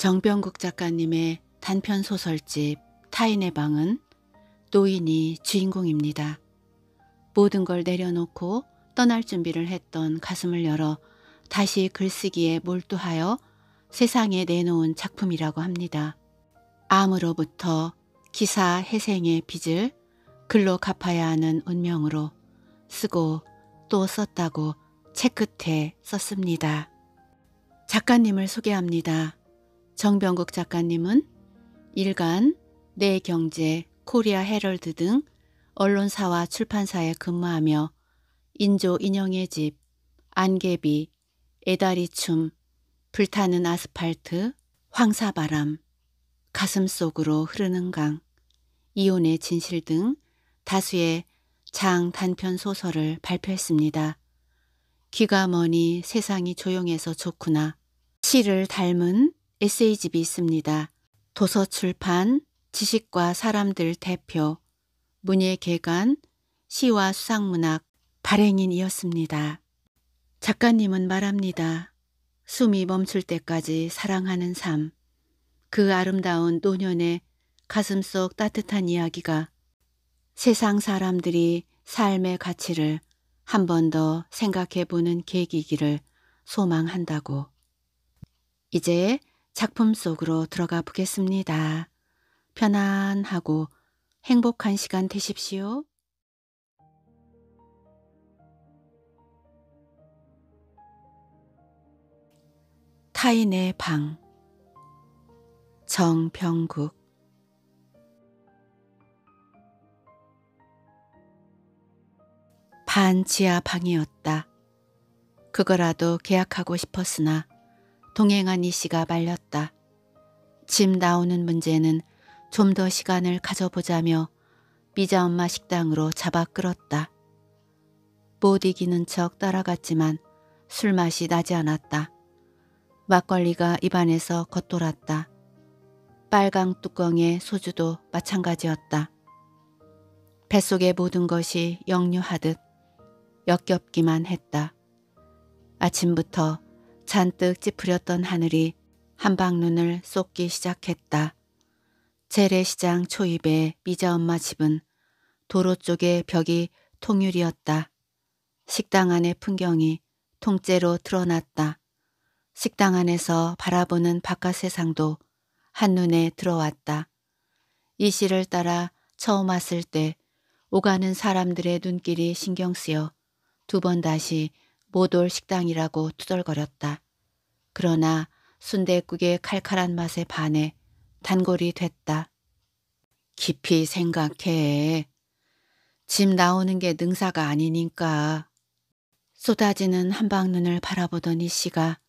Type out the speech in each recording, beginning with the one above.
정병국 작가님의 단편 소설집 타인의 방은 노인이 주인공입니다. 모든 걸 내려놓고 떠날 준비를 했던 가슴을 열어 다시 글쓰기에 몰두하여 세상에 내놓은 작품이라고 합니다. 암으로부터 기사 해생의 빚을 글로 갚아야 하는 운명으로 쓰고 또 썼다고 책 끝에 썼습니다. 작가님을 소개합니다. 정병국 작가님은 일간, 내경제, 코리아 헤럴드 등 언론사와 출판사에 근무하며 인조 인형의 집, 안개비, 애다리춤, 불타는 아스팔트, 황사바람, 가슴 속으로 흐르는 강, 이혼의 진실 등 다수의 장 단편 소설을 발표했습니다. 귀가 머니 세상이 조용해서 좋구나. 시를 닮은 에세이집이 있습니다. 도서출판 지식과 사람들 대표 문예개간 시와 수상문학 발행인이었습니다. 작가님은 말합니다. 숨이 멈출 때까지 사랑하는 삶. 그 아름다운 노년의 가슴속 따뜻한 이야기가 세상 사람들이 삶의 가치를 한 번 더 생각해 보는 계기기를 소망한다고. 이제 작품 속으로 들어가 보겠습니다. 편안하고 행복한 시간 되십시오. 타인의 방 정병국 반지하 방이었다. 그거라도 계약하고 싶었으나 동행한 이 씨가 말렸다. 집 나오는 문제는 좀 더 시간을 가져보자며 미자 엄마 식당으로 잡아 끌었다. 못 이기는 척 따라갔지만 술맛이 나지 않았다. 막걸리가 입안에서 겉돌았다. 빨강 뚜껑의 소주도 마찬가지였다. 뱃속의 모든 것이 역류하듯 역겹기만 했다. 아침부터 잔뜩 찌푸렸던 하늘이 한방 눈을 쏟기 시작했다. 재래시장 초입에 미자 엄마 집은 도로 쪽에 벽이 통유리였다. 식당 안의 풍경이 통째로 드러났다. 식당 안에서 바라보는 바깥 세상도 한눈에 들어왔다. 이 시를 따라 처음 왔을 때 오가는 사람들의 눈길이 신경 쓰여 두 번 다시 모돌 식당이라고 투덜거렸다. 그러나 순대국의 칼칼한 맛에 반해 단골이 됐다. 깊이 생각해. 집 나오는 게 능사가 아니니까. 쏟아지는 한방눈을 바라보던 이 씨가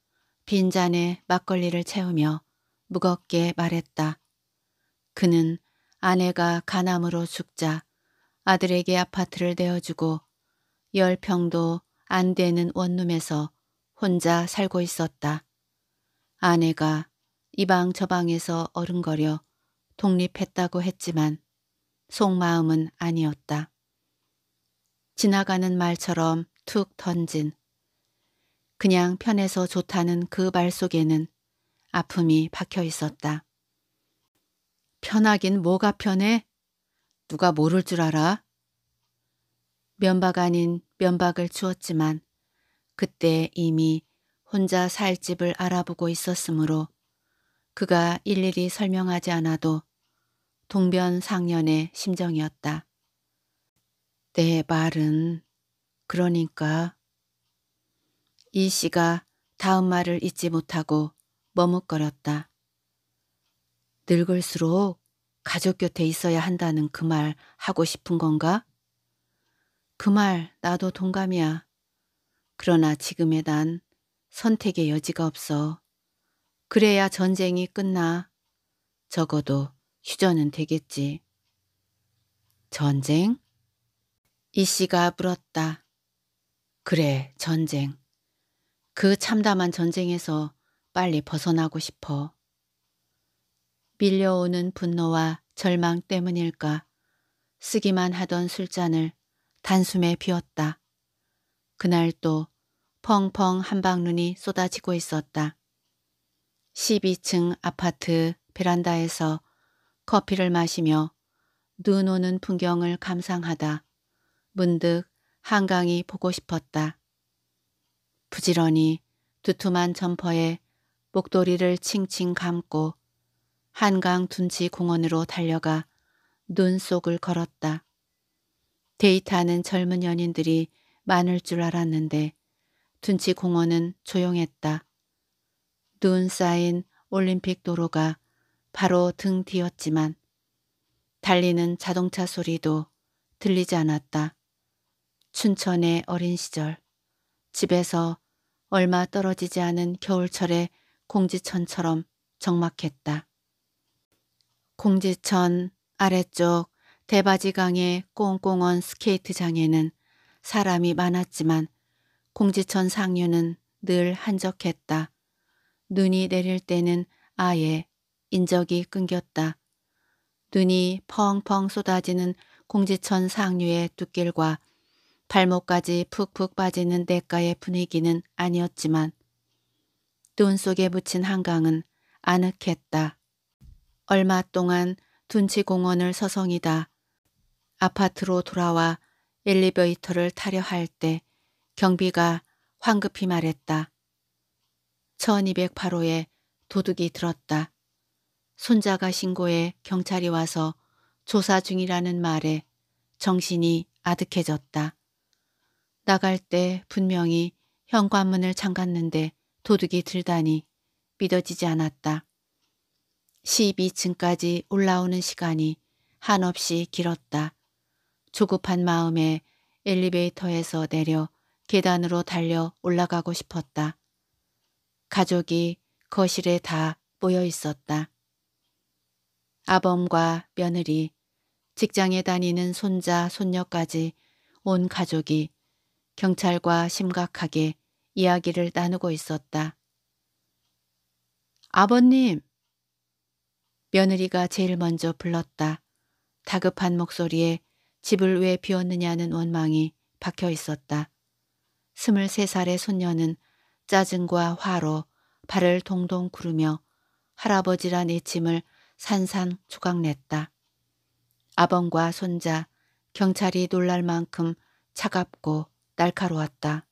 빈잔에 막걸리를 채우며 무겁게 말했다. 그는 아내가 가암으로 죽자 아들에게 아파트를 내어주고 열평도 안 되는 원룸에서 혼자 살고 있었다. 아내가 이방 저방에서 어른거려 독립했다고 했지만 속마음은 아니었다. 지나가는 말처럼 툭 던진 그냥 편해서 좋다는 그 말 속에는 아픔이 박혀 있었다. 편하긴 뭐가 편해? 누가 모를 줄 알아? 면박 아닌 면박을 주었지만 그때 이미 혼자 살 집을 알아보고 있었으므로 그가 일일이 설명하지 않아도 동변상련의 심정이었다. 내 말은 그러니까 이 씨가 다음 말을 잊지 못하고 머뭇거렸다. 늙을수록 가족 곁에 있어야 한다는 그 말 하고 싶은 건가? 그말 나도 동감이야. 그러나 지금의 난 선택의 여지가 없어. 그래야 전쟁이 끝나. 적어도 휴전은 되겠지. 전쟁? 이 씨가 물었다. 그래, 전쟁. 그 참담한 전쟁에서 빨리 벗어나고 싶어. 밀려오는 분노와 절망 때문일까. 쓰기만 하던 술잔을 단숨에 비었다. 그날 또 펑펑 한방눈이 쏟아지고 있었다. 12층 아파트 베란다에서 커피를 마시며 눈 오는 풍경을 감상하다. 문득 한강이 보고 싶었다. 부지런히 두툼한 점퍼에 목도리를 칭칭 감고 한강 둔치 공원으로 달려가 눈 속을 걸었다. 데이트하는 젊은 연인들이 많을 줄 알았는데 둔치 공원은 조용했다. 눈 쌓인 올림픽 도로가 바로 등 뒤였지만 달리는 자동차 소리도 들리지 않았다. 춘천의 어린 시절 집에서 얼마 떨어지지 않은 겨울철의 공지천처럼 적막했다. 공지천 아래쪽 대바지강의 꽁꽁언 스케이트장에는 사람이 많았지만 공지천 상류는 늘 한적했다. 눈이 내릴 때는 아예 인적이 끊겼다. 눈이 펑펑 쏟아지는 공지천 상류의 뚝길과 발목까지 푹푹 빠지는 내가의 분위기는 아니었지만 눈 속에 묻힌 한강은 아늑했다. 얼마 동안 둔치공원을 서성이다 아파트로 돌아와 엘리베이터를 타려 할 때 경비가 황급히 말했다. 1208호에 도둑이 들었다. 손자가 신고해 경찰이 와서 조사 중이라는 말에 정신이 아득해졌다. 나갈 때 분명히 현관문을 잠갔는데 도둑이 들다니 믿어지지 않았다. 12층까지 올라오는 시간이 한없이 길었다. 조급한 마음에 엘리베이터에서 내려 계단으로 달려 올라가고 싶었다. 가족이 거실에 다 모여 있었다. 아범과 며느리, 직장에 다니는 손자, 손녀까지 온 가족이 경찰과 심각하게 이야기를 나누고 있었다. 아버님! 며느리가 제일 먼저 불렀다. 다급한 목소리에 집을 왜 비웠느냐는 원망이 박혀 있었다. 스물세 살의 손녀는 짜증과 화로 발을 동동 구르며 할아버지란 애침을 산산조각냈다. 아범과 손자, 경찰이 놀랄 만큼 차갑고 날카로웠다.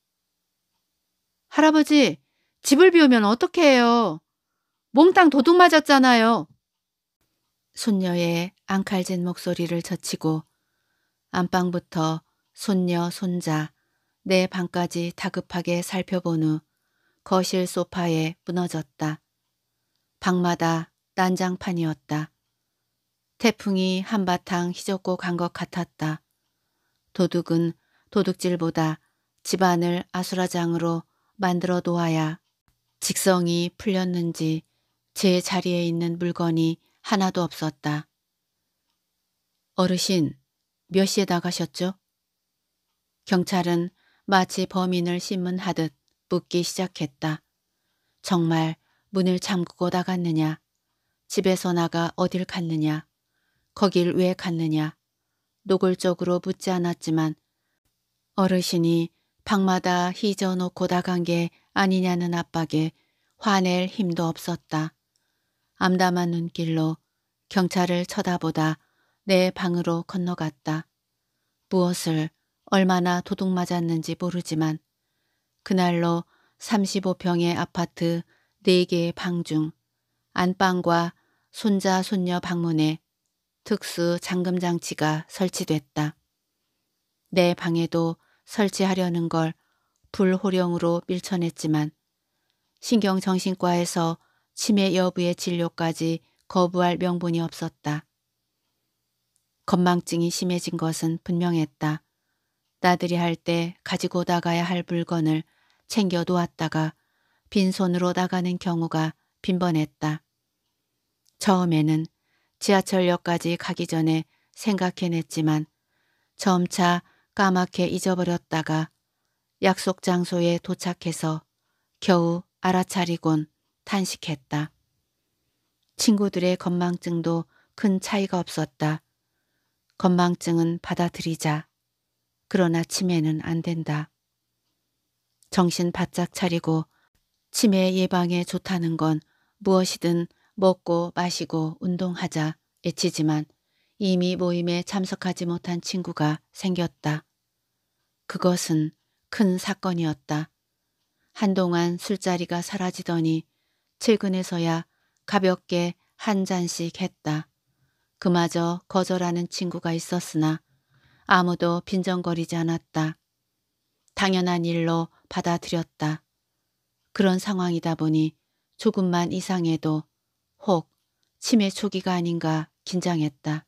할아버지, 집을 비우면 어떻게 해요? 몽땅 도둑 맞았잖아요. 손녀의 앙칼진 목소리를 젖히고 안방부터 손녀, 손자, 내 방까지 다급하게 살펴본 후 거실 소파에 무너졌다. 방마다 난장판이었다. 태풍이 한바탕 휘젓고 간 것 같았다. 도둑은 도둑질보다 집안을 아수라장으로 만들어 놓아야 직성이 풀렸는지 제 자리에 있는 물건이 하나도 없었다. 어르신, 몇 시에 나가셨죠? 경찰은 마치 범인을 심문하듯 묻기 시작했다. 정말 문을 잠그고 나갔느냐? 집에서 나가 어딜 갔느냐? 거길 왜 갔느냐? 노골적으로 묻지 않았지만 어르신이 방마다 휘저놓고 나간 게 아니냐는 압박에 화낼 힘도 없었다. 암담한 눈길로 경찰을 쳐다보다 내 방으로 건너갔다. 무엇을 얼마나 도둑맞았는지 모르지만 그날로 35평의 아파트 4개의 방 중 안방과 손자 손녀 방문에 특수 잠금장치가 설치됐다. 내 방에도 설치하려는 걸 불호령으로 밀쳐냈지만 신경정신과에서 치매 여부의 진료까지 거부할 명분이 없었다. 건망증이 심해진 것은 분명했다. 나들이 할 때 가지고 나가야 할 물건을 챙겨 놓았다가 빈손으로 나가는 경우가 빈번했다. 처음에는 지하철역까지 가기 전에 생각해냈지만 점차 까맣게 잊어버렸다가 약속 장소에 도착해서 겨우 알아차리곤 탄식했다. 친구들의 건망증도 큰 차이가 없었다. 건망증은 받아들이자. 그러나 치매는 안 된다. 정신 바짝 차리고 치매 예방에 좋다는 건 무엇이든 먹고 마시고 운동하자 애치지만 이미 모임에 참석하지 못한 친구가 생겼다. 그것은 큰 사건이었다. 한동안 술자리가 사라지더니 최근에서야 가볍게 한 잔씩 했다. 그마저 거절하는 친구가 있었으나 아무도 빈정거리지 않았다. 당연한 일로 받아들였다. 그런 상황이다 보니 조금만 이상해도 혹 치매 초기가 아닌가 긴장했다.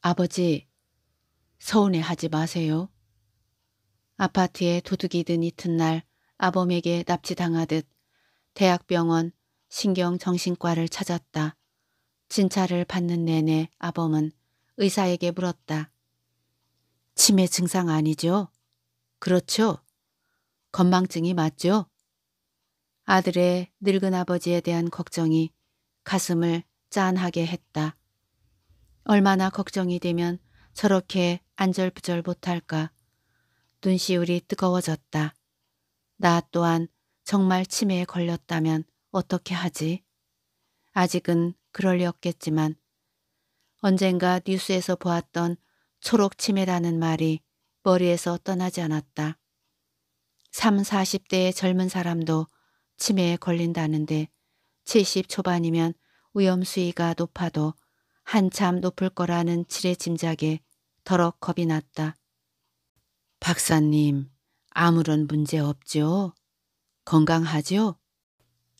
아버지, 서운해하지 마세요. 아파트에 도둑이 든 이튿날 아범에게 납치당하듯 대학병원 신경정신과를 찾았다. 진찰을 받는 내내 아범은 의사에게 물었다. 치매 증상 아니죠? 그렇죠. 건망증이 맞죠? 아들의 늙은 아버지에 대한 걱정이 가슴을 짠하게 했다. 얼마나 걱정이 되면 저렇게 안절부절 못할까. 눈시울이 뜨거워졌다. 나 또한 정말 치매에 걸렸다면 어떻게 하지? 아직은 그럴 리 없겠지만 언젠가 뉴스에서 보았던 초록 치매라는 말이 머리에서 떠나지 않았다. 3, 40대의 젊은 사람도 치매에 걸린다는데 70 초반이면 위험 수위가 높아도 한참 높을 거라는 칠의 짐작에 더럭 겁이 났다. 박사님, 아무런 문제 없죠? 건강하죠?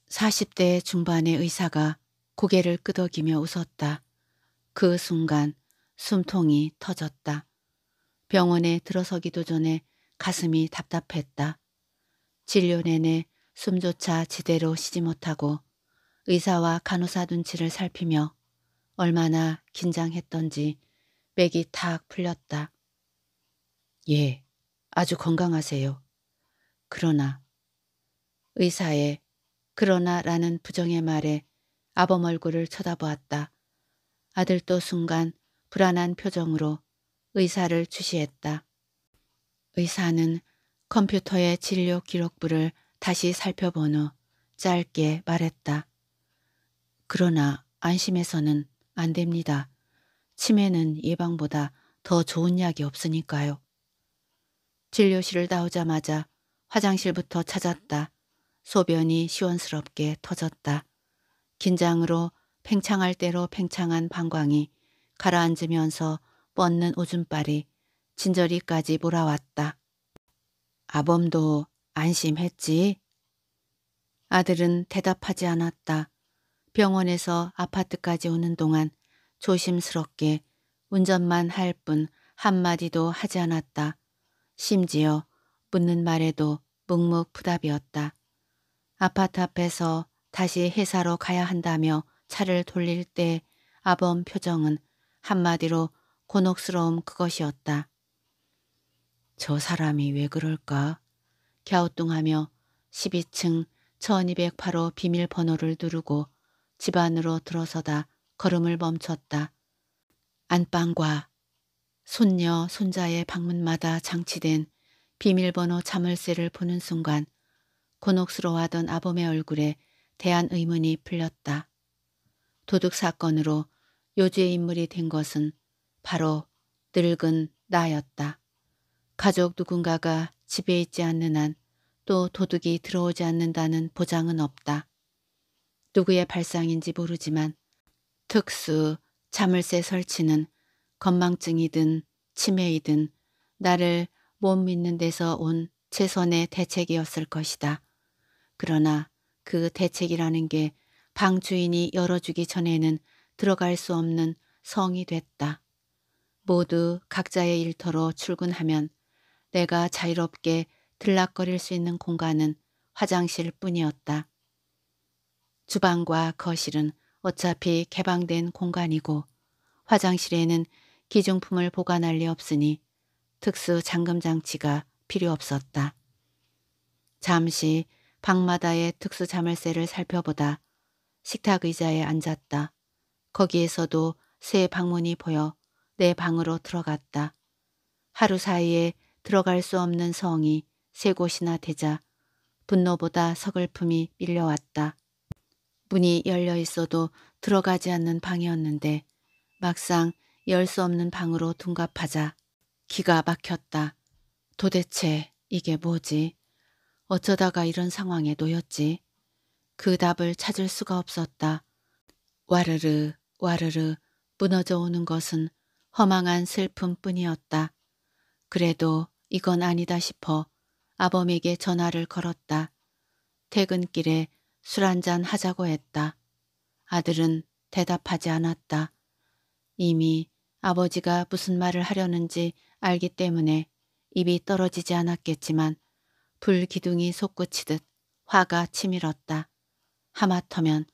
40대 중반의 의사가 고개를 끄덕이며 웃었다. 그 순간 숨통이 터졌다. 병원에 들어서기도 전에 가슴이 답답했다. 진료 내내 숨조차 지대로 쉬지 못하고 의사와 간호사 눈치를 살피며 얼마나 긴장했던지 맥이 탁 풀렸다. 예, 아주 건강하세요. 그러나 의사의 그러나라는 부정의 말에 아범 얼굴을 쳐다보았다. 아들도 순간 불안한 표정으로 의사를 주시했다. 의사는 컴퓨터의 진료 기록부를 다시 살펴본 후 짧게 말했다. 그러나 안심해서는 안 됩니다. 치매는 예방보다 더 좋은 약이 없으니까요. 진료실을 나오자마자 화장실부터 찾았다. 소변이 시원스럽게 터졌다. 긴장으로 팽창할 대로 팽창한 방광이 가라앉으면서 뻗는 오줌발이 진저리까지 몰아왔다. 아범도 안심했지? 아들은 대답하지 않았다. 병원에서 아파트까지 오는 동안 조심스럽게 운전만 할 뿐 한마디도 하지 않았다. 심지어 묻는 말에도 묵묵부답이었다. 아파트 앞에서 다시 회사로 가야 한다며 차를 돌릴 때 아범 표정은 한마디로 곤혹스러움 그것이었다. 저 사람이 왜 그럴까? 갸우뚱하며 12층 1208호 비밀번호를 누르고 집 안으로 들어서다 걸음을 멈췄다. 안방과 손녀, 손자의 방문마다 장치된 비밀번호 자물쇠를 보는 순간 곤혹스러워하던 아범의 얼굴에 대한 의문이 풀렸다. 도둑 사건으로 요지의 인물이 된 것은 바로 늙은 나였다. 가족 누군가가 집에 있지 않는 한 또 도둑이 들어오지 않는다는 보장은 없다. 누구의 발상인지 모르지만 특수 자물쇠 설치는 건망증이든 치매이든 나를 못 믿는 데서 온 최선의 대책이었을 것이다. 그러나 그 대책이라는 게 방 주인이 열어주기 전에는 들어갈 수 없는 성이 됐다. 모두 각자의 일터로 출근하면 내가 자유롭게 들락거릴 수 있는 공간은 화장실 뿐이었다. 주방과 거실은 어차피 개방된 공간이고 화장실에는 기중품을 보관할 리 없으니 특수 잠금 장치가 필요 없었다. 잠시 방마다의 특수 자물쇠를 살펴보다 식탁 의자에 앉았다. 거기에서도 새 방문이 보여 내 방으로 들어갔다. 하루 사이에 들어갈 수 없는 성이 세 곳이나 되자 분노보다 서글픔이 밀려왔다. 문이 열려 있어도 들어가지 않는 방이었는데 막상 열 수 없는 방으로 둔갑하자 기가 막혔다. 도대체 이게 뭐지? 어쩌다가 이런 상황에 놓였지. 그 답을 찾을 수가 없었다. 와르르 와르르 무너져 오는 것은 허망한 슬픔뿐이었다. 그래도 이건 아니다 싶어 아범에게 전화를 걸었다. 퇴근길에 술 한 잔 하자고 했다. 아들은 대답하지 않았다. 이미 아버지가 무슨 말을 하려는지 알기 때문에 입이 떨어지지 않았겠지만 불기둥이 솟구치듯 화가 치밀었다. 하마터면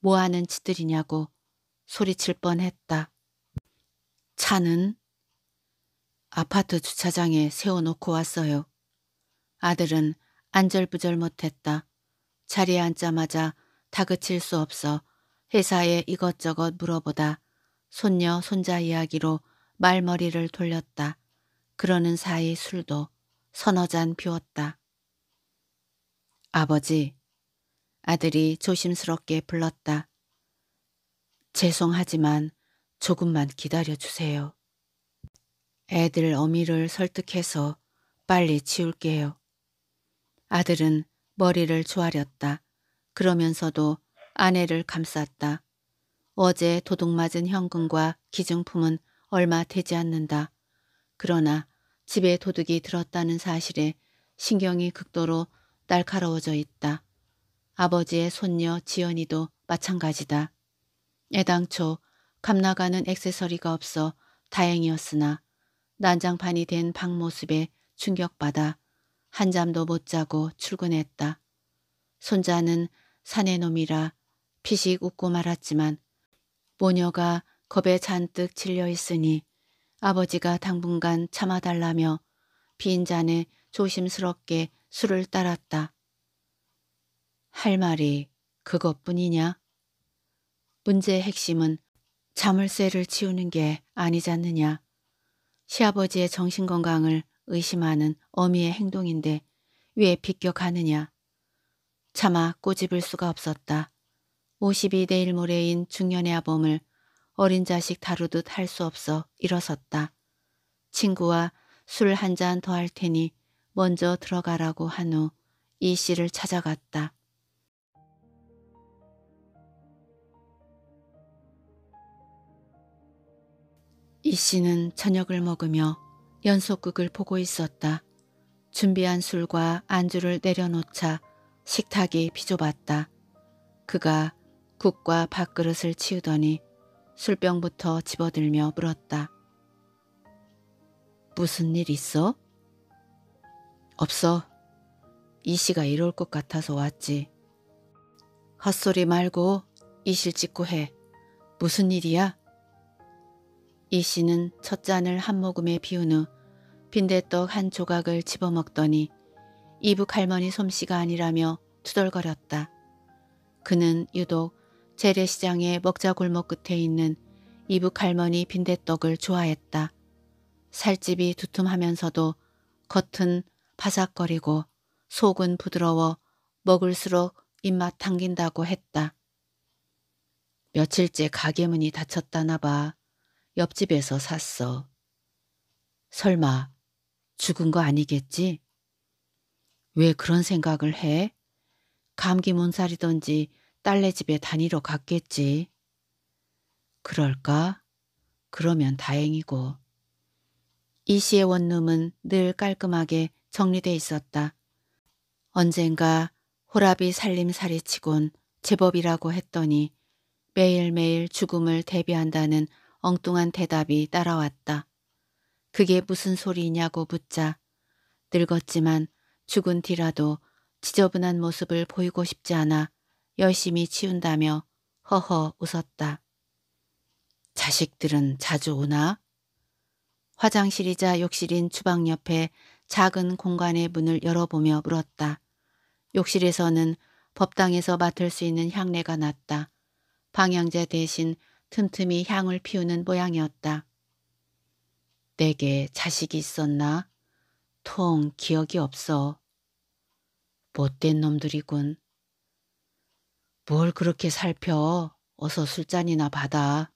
뭐하는 짓들이냐고 소리칠 뻔했다. 차는 아파트 주차장에 세워놓고 왔어요. 아들은 안절부절 못했다. 자리에 앉자마자 다그칠 수 없어 회사에 이것저것 물어보다 손녀 손자 이야기로 말머리를 돌렸다. 그러는 사이 술도 서너 잔 비웠다. 아버지, 아들이 조심스럽게 불렀다. 죄송하지만 조금만 기다려주세요. 애들 어미를 설득해서 빨리 치울게요. 아들은 머리를 조아렸다. 그러면서도 아내를 감쌌다. 어제 도둑맞은 현금과 기증품은 얼마 되지 않는다. 그러나 집에 도둑이 들었다는 사실에 신경이 극도로 날카로워져 있다. 아버지의 손녀 지연이도 마찬가지다. 애당초 감나가는 액세서리가 없어 다행이었으나 난장판이 된 방 모습에 충격받아 한잠도 못 자고 출근했다. 손자는 사내 놈이라 피식 웃고 말았지만 모녀가 겁에 잔뜩 질려 있으니 아버지가 당분간 참아달라며 빈 잔에 조심스럽게 술을 따랐다. 할 말이 그것뿐이냐? 문제의 핵심은 자물쇠를 치우는 게 아니잖느냐. 시아버지의 정신건강을 의심하는 어미의 행동인데 왜 비껴가느냐. 차마 꼬집을 수가 없었다. 52대 1모레인 중년의 아범을 어린 자식 다루듯 할 수 없어 일어섰다. 친구와 술 한 잔 더 할 테니 먼저 들어가라고 한 후 이 씨를 찾아갔다. 이 씨는 저녁을 먹으며 연속극을 보고 있었다. 준비한 술과 안주를 내려놓자 식탁이 비좁았다. 그가 국과 밥그릇을 치우더니 술병부터 집어들며 물었다. 무슨 일 있어? 없어. 이씨가 이럴 것 같아서 왔지. 헛소리 말고 이실 찍고 해. 무슨 일이야? 이씨는 첫 잔을 한 모금에 비운 후 빈대떡 한 조각을 집어먹더니 이북 할머니 솜씨가 아니라며 투덜거렸다. 그는 유독 재래시장의 먹자골목 끝에 있는 이북 할머니 빈대떡을 좋아했다. 살집이 두툼하면서도 겉은 바삭거리고 속은 부드러워 먹을수록 입맛 당긴다고 했다. 며칠째 가게 문이 닫혔다나 봐. 옆집에서 샀어. 설마 죽은 거 아니겠지? 왜 그런 생각을 해? 감기 몸살이던지 딸네 집에 다니러 갔겠지. 그럴까? 그러면 다행이고. 이 씨의 원룸은 늘 깔끔하게 정리돼 있었다. 언젠가 호랍이 살림살이 치곤 제법이라고 했더니 매일매일 죽음을 대비한다는 엉뚱한 대답이 따라왔다. 그게 무슨 소리냐고 묻자 늙었지만 죽은 뒤라도 지저분한 모습을 보이고 싶지 않아 열심히 치운다며 허허 웃었다. 자식들은 자주 오나? 화장실이자 욕실인 주방 옆에 작은 공간의 문을 열어보며 물었다. 욕실에서는 법당에서 맡을 수 있는 향내가 났다. 방향제 대신 틈틈이 향을 피우는 모양이었다. 내게 자식이 있었나? 통 기억이 없어. 못된 놈들이군. 뭘 그렇게 살펴. 어서 술잔이나 받아.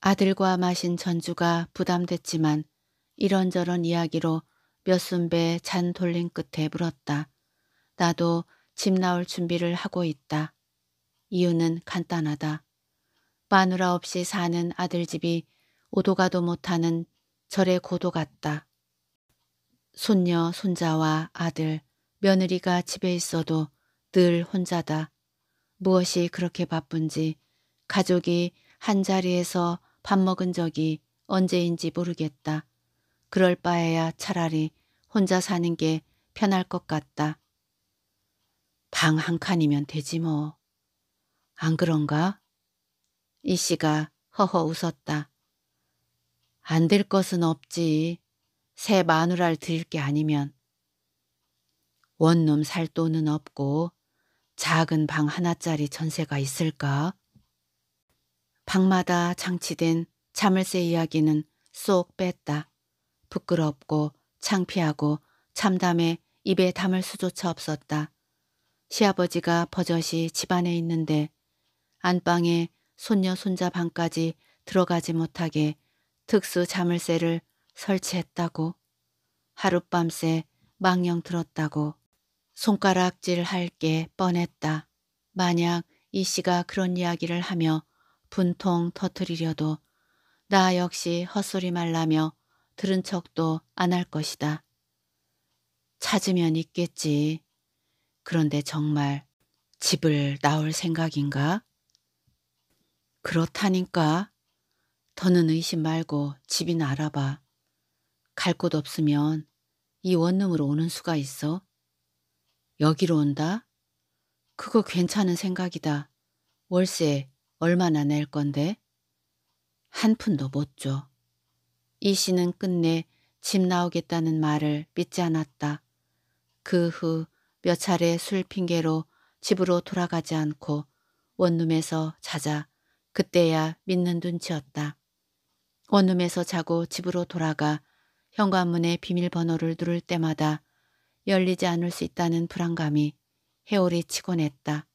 아들과 마신 전주가 부담됐지만 이런저런 이야기로 몇 순배 잔 돌린 끝에 물었다. 나도 집 나올 준비를 하고 있다. 이유는 간단하다. 마누라 없이 사는 아들집이 오도가도 못하는 절의 고도 같다. 손녀, 손자와 아들, 며느리가 집에 있어도 늘 혼자다. 무엇이 그렇게 바쁜지 가족이 한자리에서 밥 먹은 적이 언제인지 모르겠다. 그럴 바에야 차라리 혼자 사는 게 편할 것 같다. 방 한 칸이면 되지 뭐. 안 그런가? 이 씨가 허허 웃었다. 안 될 것은 없지. 새 마누라를 들일 게 아니면. 원룸 살 돈은 없고 작은 방 하나짜리 전세가 있을까? 방마다 장치된 참을새 이야기는 쏙 뺐다. 부끄럽고 창피하고 참담해 입에 담을 수조차 없었다. 시아버지가 버젓이 집안에 있는데 안방에 손녀 손자 방까지 들어가지 못하게 특수 자물쇠를 설치했다고 하룻밤새 망령 들었다고 손가락질 할 게 뻔했다. 만약 이 씨가 그런 이야기를 하며 분통 터트리려도 나 역시 헛소리 말라며 들은 척도 안 할 것이다. 찾으면 있겠지. 그런데 정말 집을 나올 생각인가? 그렇다니까. 더는 의심 말고 집이나 알아봐. 갈 곳 없으면 이 원룸으로 오는 수가 있어? 여기로 온다? 그거 괜찮은 생각이다. 월세 얼마나 낼 건데? 한 푼도 못 줘. 이 씨는 끝내 집 나오겠다는 말을 믿지 않았다. 그 후 몇 차례 술 핑계로 집으로 돌아가지 않고 원룸에서 자자 그때야 믿는 눈치였다. 원룸에서 자고 집으로 돌아가 현관문에 비밀번호를 누를 때마다 열리지 않을 수 있다는 불안감이 해오리 치곤 했다.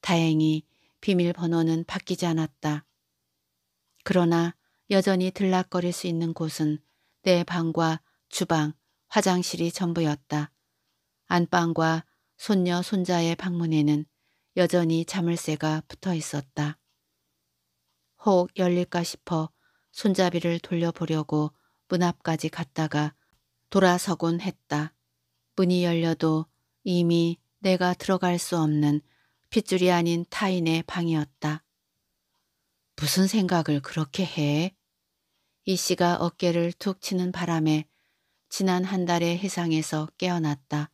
다행히 비밀번호는 바뀌지 않았다. 그러나 여전히 들락거릴 수 있는 곳은 내 방과 주방, 화장실이 전부였다. 안방과 손녀 손자의 방문에는 여전히 자물쇠가 붙어 있었다. 혹 열릴까 싶어 손잡이를 돌려보려고 문 앞까지 갔다가 돌아서곤 했다. 문이 열려도 이미 내가 들어갈 수 없는 핏줄이 아닌 타인의 방이었다. 무슨 생각을 그렇게 해? 이 씨가 어깨를 툭 치는 바람에 지난 한 달의 해상에서 깨어났다.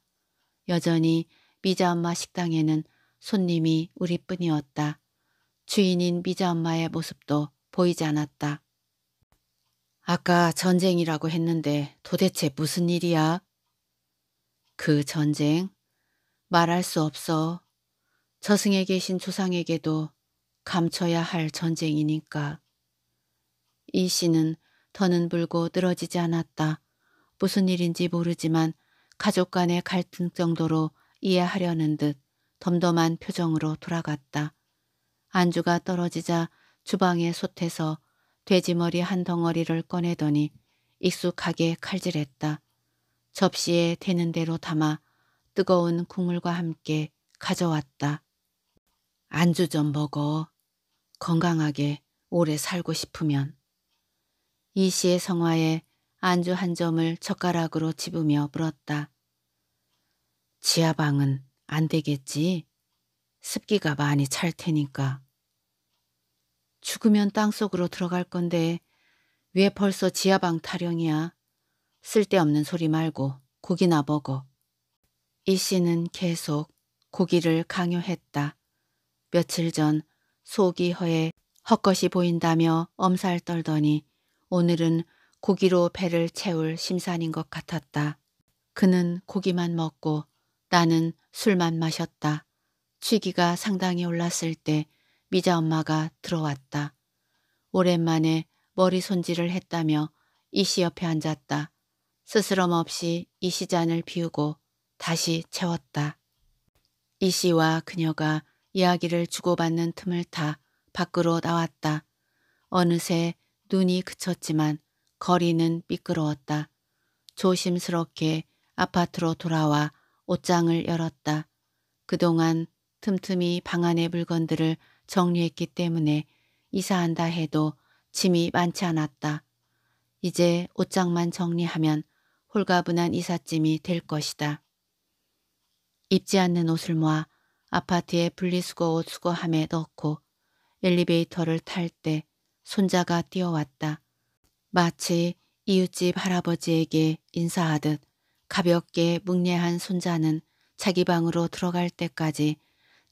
여전히 미자 엄마 식당에는 손님이 우리뿐이었다. 주인인 미자 엄마의 모습도 보이지 않았다. 아까 전쟁이라고 했는데 도대체 무슨 일이야? 그 전쟁? 말할 수 없어. 저승에 계신 조상에게도 감춰야 할 전쟁이니까. 이 씨는 더는 불고 늘어지지 않았다. 무슨 일인지 모르지만 가족 간의 갈등 정도로 이해하려는 듯 덤덤한 표정으로 돌아갔다. 안주가 떨어지자 주방의 솥에서 돼지머리 한 덩어리를 꺼내더니 익숙하게 칼질했다. 접시에 되는 대로 담아 뜨거운 국물과 함께 가져왔다. 안주 좀 먹어. 건강하게 오래 살고 싶으면. 이 씨의 성화에 안주 한 점을 젓가락으로 집으며 물었다. 지하방은 안 되겠지. 습기가 많이 찰 테니까. 죽으면 땅속으로 들어갈 건데 왜 벌써 지하방 타령이야. 쓸데없는 소리 말고 고기나 먹어. 이 씨는 계속 고기를 강요했다. 며칠 전 속이 허에 헛것이 보인다며 엄살 떨더니 오늘은 고기로 배를 채울 심산인 것 같았다. 그는 고기만 먹고 나는 술만 마셨다. 취기가 상당히 올랐을 때 미자 엄마가 들어왔다. 오랜만에 머리 손질을 했다며 이씨 옆에 앉았다. 스스럼 없이 이씨 잔을 비우고 다시 채웠다. 이씨와 그녀가 이야기를 주고받는 틈을 타 밖으로 나왔다. 어느새 눈이 그쳤지만 거리는 미끄러웠다. 조심스럽게 아파트로 돌아와 옷장을 열었다. 그동안 틈틈이 방 안의 물건들을 정리했기 때문에 이사한다 해도 짐이 많지 않았다. 이제 옷장만 정리하면 홀가분한 이삿짐이 될 것이다. 입지 않는 옷을 모아 아파트의 분리수거 옷 수거함에 넣고 엘리베이터를 탈때 손자가 뛰어왔다. 마치 이웃집 할아버지에게 인사하듯 가볍게 묵례한 손자는 자기 방으로 들어갈 때까지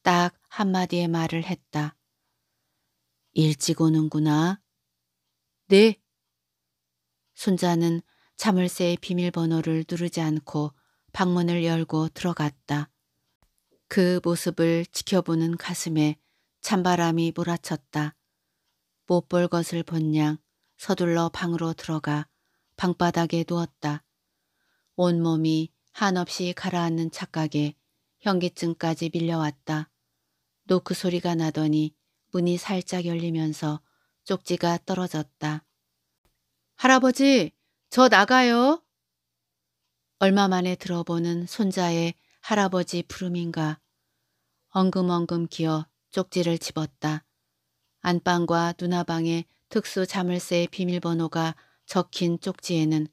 딱 한마디의 말을 했다. 일찍 오는구나. 네. 손자는 자물쇠의 비밀번호를 누르지 않고 방문을 열고 들어갔다. 그 모습을 지켜보는 가슴에 찬바람이 몰아쳤다. 못볼 것을 본 양 서둘러 방으로 들어가 방바닥에 누웠다. 온몸이 한없이 가라앉는 착각에 현기증까지 밀려왔다. 노크 그 소리가 나더니 문이 살짝 열리면서 쪽지가 떨어졌다. 할아버지, 저 나가요. 얼마 만에 들어보는 손자의 할아버지 부름인가. 엉금엉금 기어 쪽지를 집었다. 안방과 누나방에 특수 자물쇠 비밀번호가 적힌 쪽지에는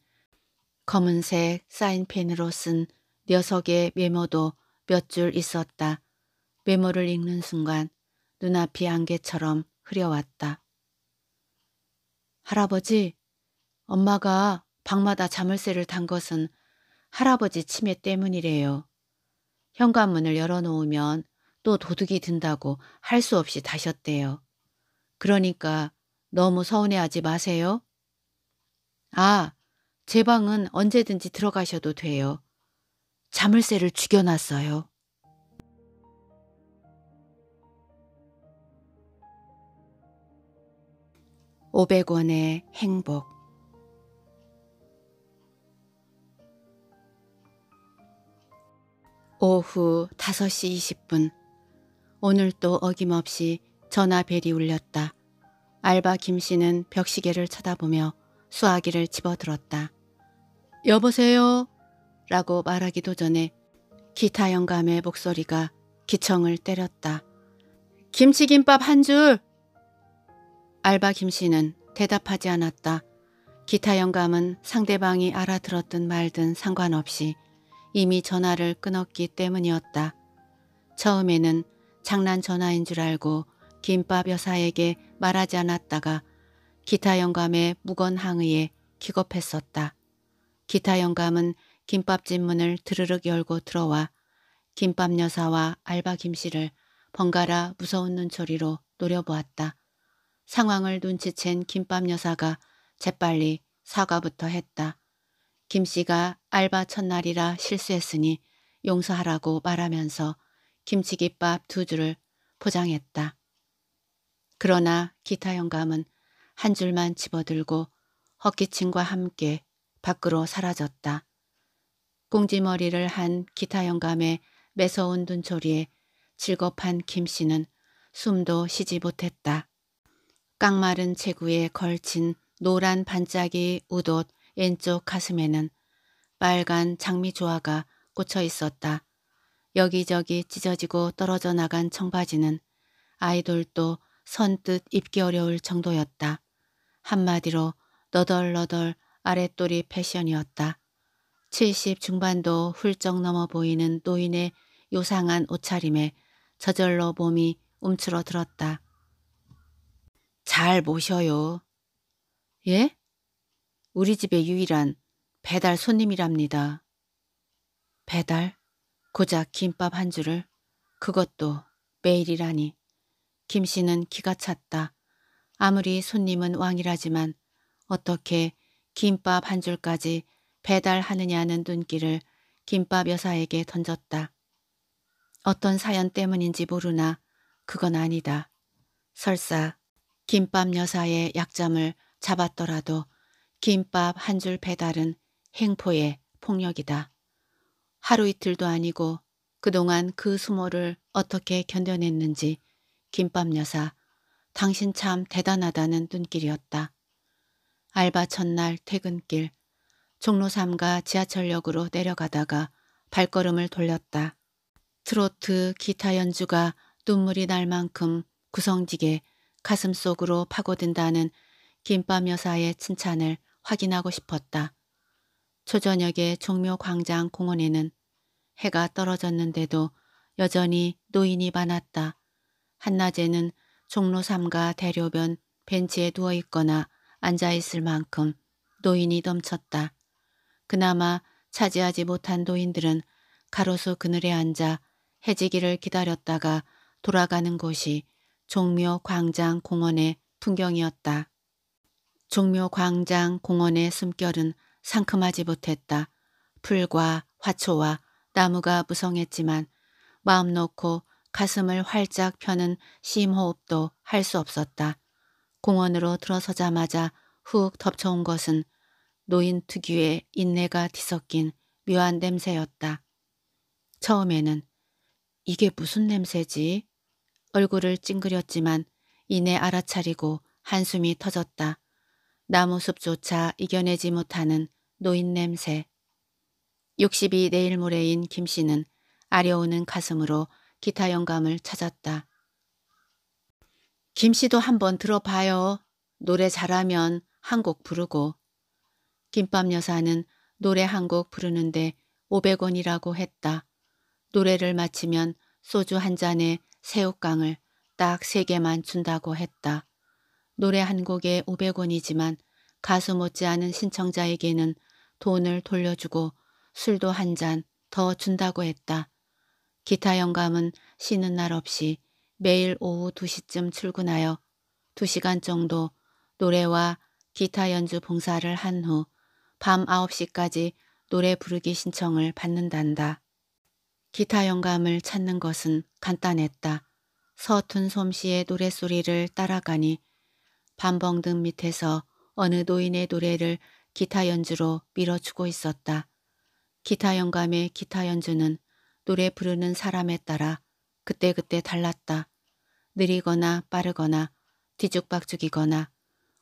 검은색 사인펜으로 쓴 녀석의 메모도 몇 줄 있었다. 메모를 읽는 순간 눈앞이 안개처럼 흐려왔다. 할아버지, 엄마가 방마다 자물쇠를 단 것은 할아버지 치매 때문이래요. 현관문을 열어놓으면 또 도둑이 든다고 할 수 없이 다셨대요. 그러니까 너무 서운해하지 마세요. 아, 제 방은 언제든지 들어가셔도 돼요. 자물쇠를 죽여놨어요. 오백 원의 행복 오후 다시 이십 분 오늘도 어김없이 전화벨이 울렸다. 알바 김씨는 벽시계를 쳐다보며 수화기를 집어들었다. 여보세요? 라고 말하기도 전에 기타 영감의 목소리가 기청을 때렸다. 김치김밥 한 줄! 알바 김씨는 대답하지 않았다. 기타 영감은 상대방이 알아들었든 말든 상관없이 이미 전화를 끊었기 때문이었다. 처음에는 장난 전화인 줄 알고 김밥 여사에게 말하지 않았다가 기타 영감의 무건 항의에 기겁했었다. 기타 영감은 김밥집 문을 드르륵 열고 들어와 김밥 여사와 알바 김씨를 번갈아 무서운 눈초리로 노려보았다. 상황을 눈치챈 김밥 여사가 재빨리 사과부터 했다. 김씨가 알바 첫날이라 실수했으니 용서하라고 말하면서 김치김밥 두 줄을 포장했다. 그러나 기타 영감은 한 줄만 집어들고 헛기침과 함께 밖으로 사라졌다. 꽁지머리를 한 기타 영감의 매서운 눈초리에 즐겁한 김 씨는 숨도 쉬지 못했다. 깡마른 체구에 걸친 노란 반짝이 우옷 왼쪽 가슴에는 빨간 장미 조화가 꽂혀 있었다. 여기저기 찢어지고 떨어져 나간 청바지는 아이돌 도 선뜻 입기 어려울 정도였다. 한마디로 너덜너덜 아랫돌이 패션이었다. 70 중반도 훌쩍 넘어 보이는 노인의 요상한 옷차림에 저절로 몸이 움츠러들었다. 잘 모셔요. 예? 우리 집의 유일한 배달 손님이랍니다. 배달? 고작 김밥 한 줄을? 그것도 매일이라니. 김 씨는 기가 찼다. 아무리 손님은 왕이라지만 어떻게 김밥 한 줄까지 배달하느냐는 눈길을 김밥 여사에게 던졌다. 어떤 사연 때문인지 모르나 그건 아니다. 설사 김밥 여사의 약점을 잡았더라도 김밥 한 줄 배달은 행포의 폭력이다. 하루 이틀도 아니고 그동안 그 수모를 어떻게 견뎌냈는지 김밥 여사, 당신 참 대단하다는 눈길이었다. 알바 첫날 퇴근길, 종로 3가 지하철역으로 내려가다가 발걸음을 돌렸다. 트로트 기타 연주가 눈물이 날 만큼 구성지게 가슴속으로 파고든다는 김밥 여사의 칭찬을 확인하고 싶었다. 초저녁에 종묘 광장 공원에는 해가 떨어졌는데도 여전히 노인이 많았다. 한낮에는 종로 삼가 대료변 벤치에 누워있거나 앉아있을 만큼 노인이 넘쳤다. 그나마 차지하지 못한 노인들은 가로수 그늘에 앉아 해지기를 기다렸다가 돌아가는 곳이 종묘 광장 공원의 풍경이었다. 종묘 광장 공원의 숨결은 상큼하지 못했다. 풀과 화초와 나무가 무성했지만 마음 놓고 가슴을 활짝 펴는 심호흡도 할 수 없었다. 공원으로 들어서자마자 훅 덮쳐온 것은 노인 특유의 인내가 뒤섞인 묘한 냄새였다. 처음에는 이게 무슨 냄새지? 얼굴을 찡그렸지만 이내 알아차리고 한숨이 터졌다. 나무숲조차 이겨내지 못하는 노인 냄새. 62 내일 모레인 김 씨는 아려오는 가슴으로 기타 영감을 찾았다. 김 씨도 한번 들어봐요. 노래 잘하면 한 곡 부르고. 김밥 여사는 노래 한 곡 부르는데 500원이라고 했다. 노래를 마치면 소주 한 잔에 새우깡을 딱 세개만 준다고 했다. 노래 한 곡에 500원이지만 가수 못지않은 신청자에게는 돈을 돌려주고 술도 한 잔 더 준다고 했다. 기타 영감은 쉬는 날 없이 매일 오후 2시쯤 출근하여 2시간 정도 노래와 기타 연주 봉사를 한 후 밤 9시까지 노래 부르기 신청을 받는단다. 기타 영감을 찾는 것은 간단했다. 서툰 솜씨의 노래소리를 따라가니 밤벙등 밑에서 어느 노인의 노래를 기타 연주로 밀어주고 있었다. 기타 영감의 기타 연주는 노래 부르는 사람에 따라 그때그때 달랐다. 느리거나 빠르거나 뒤죽박죽이거나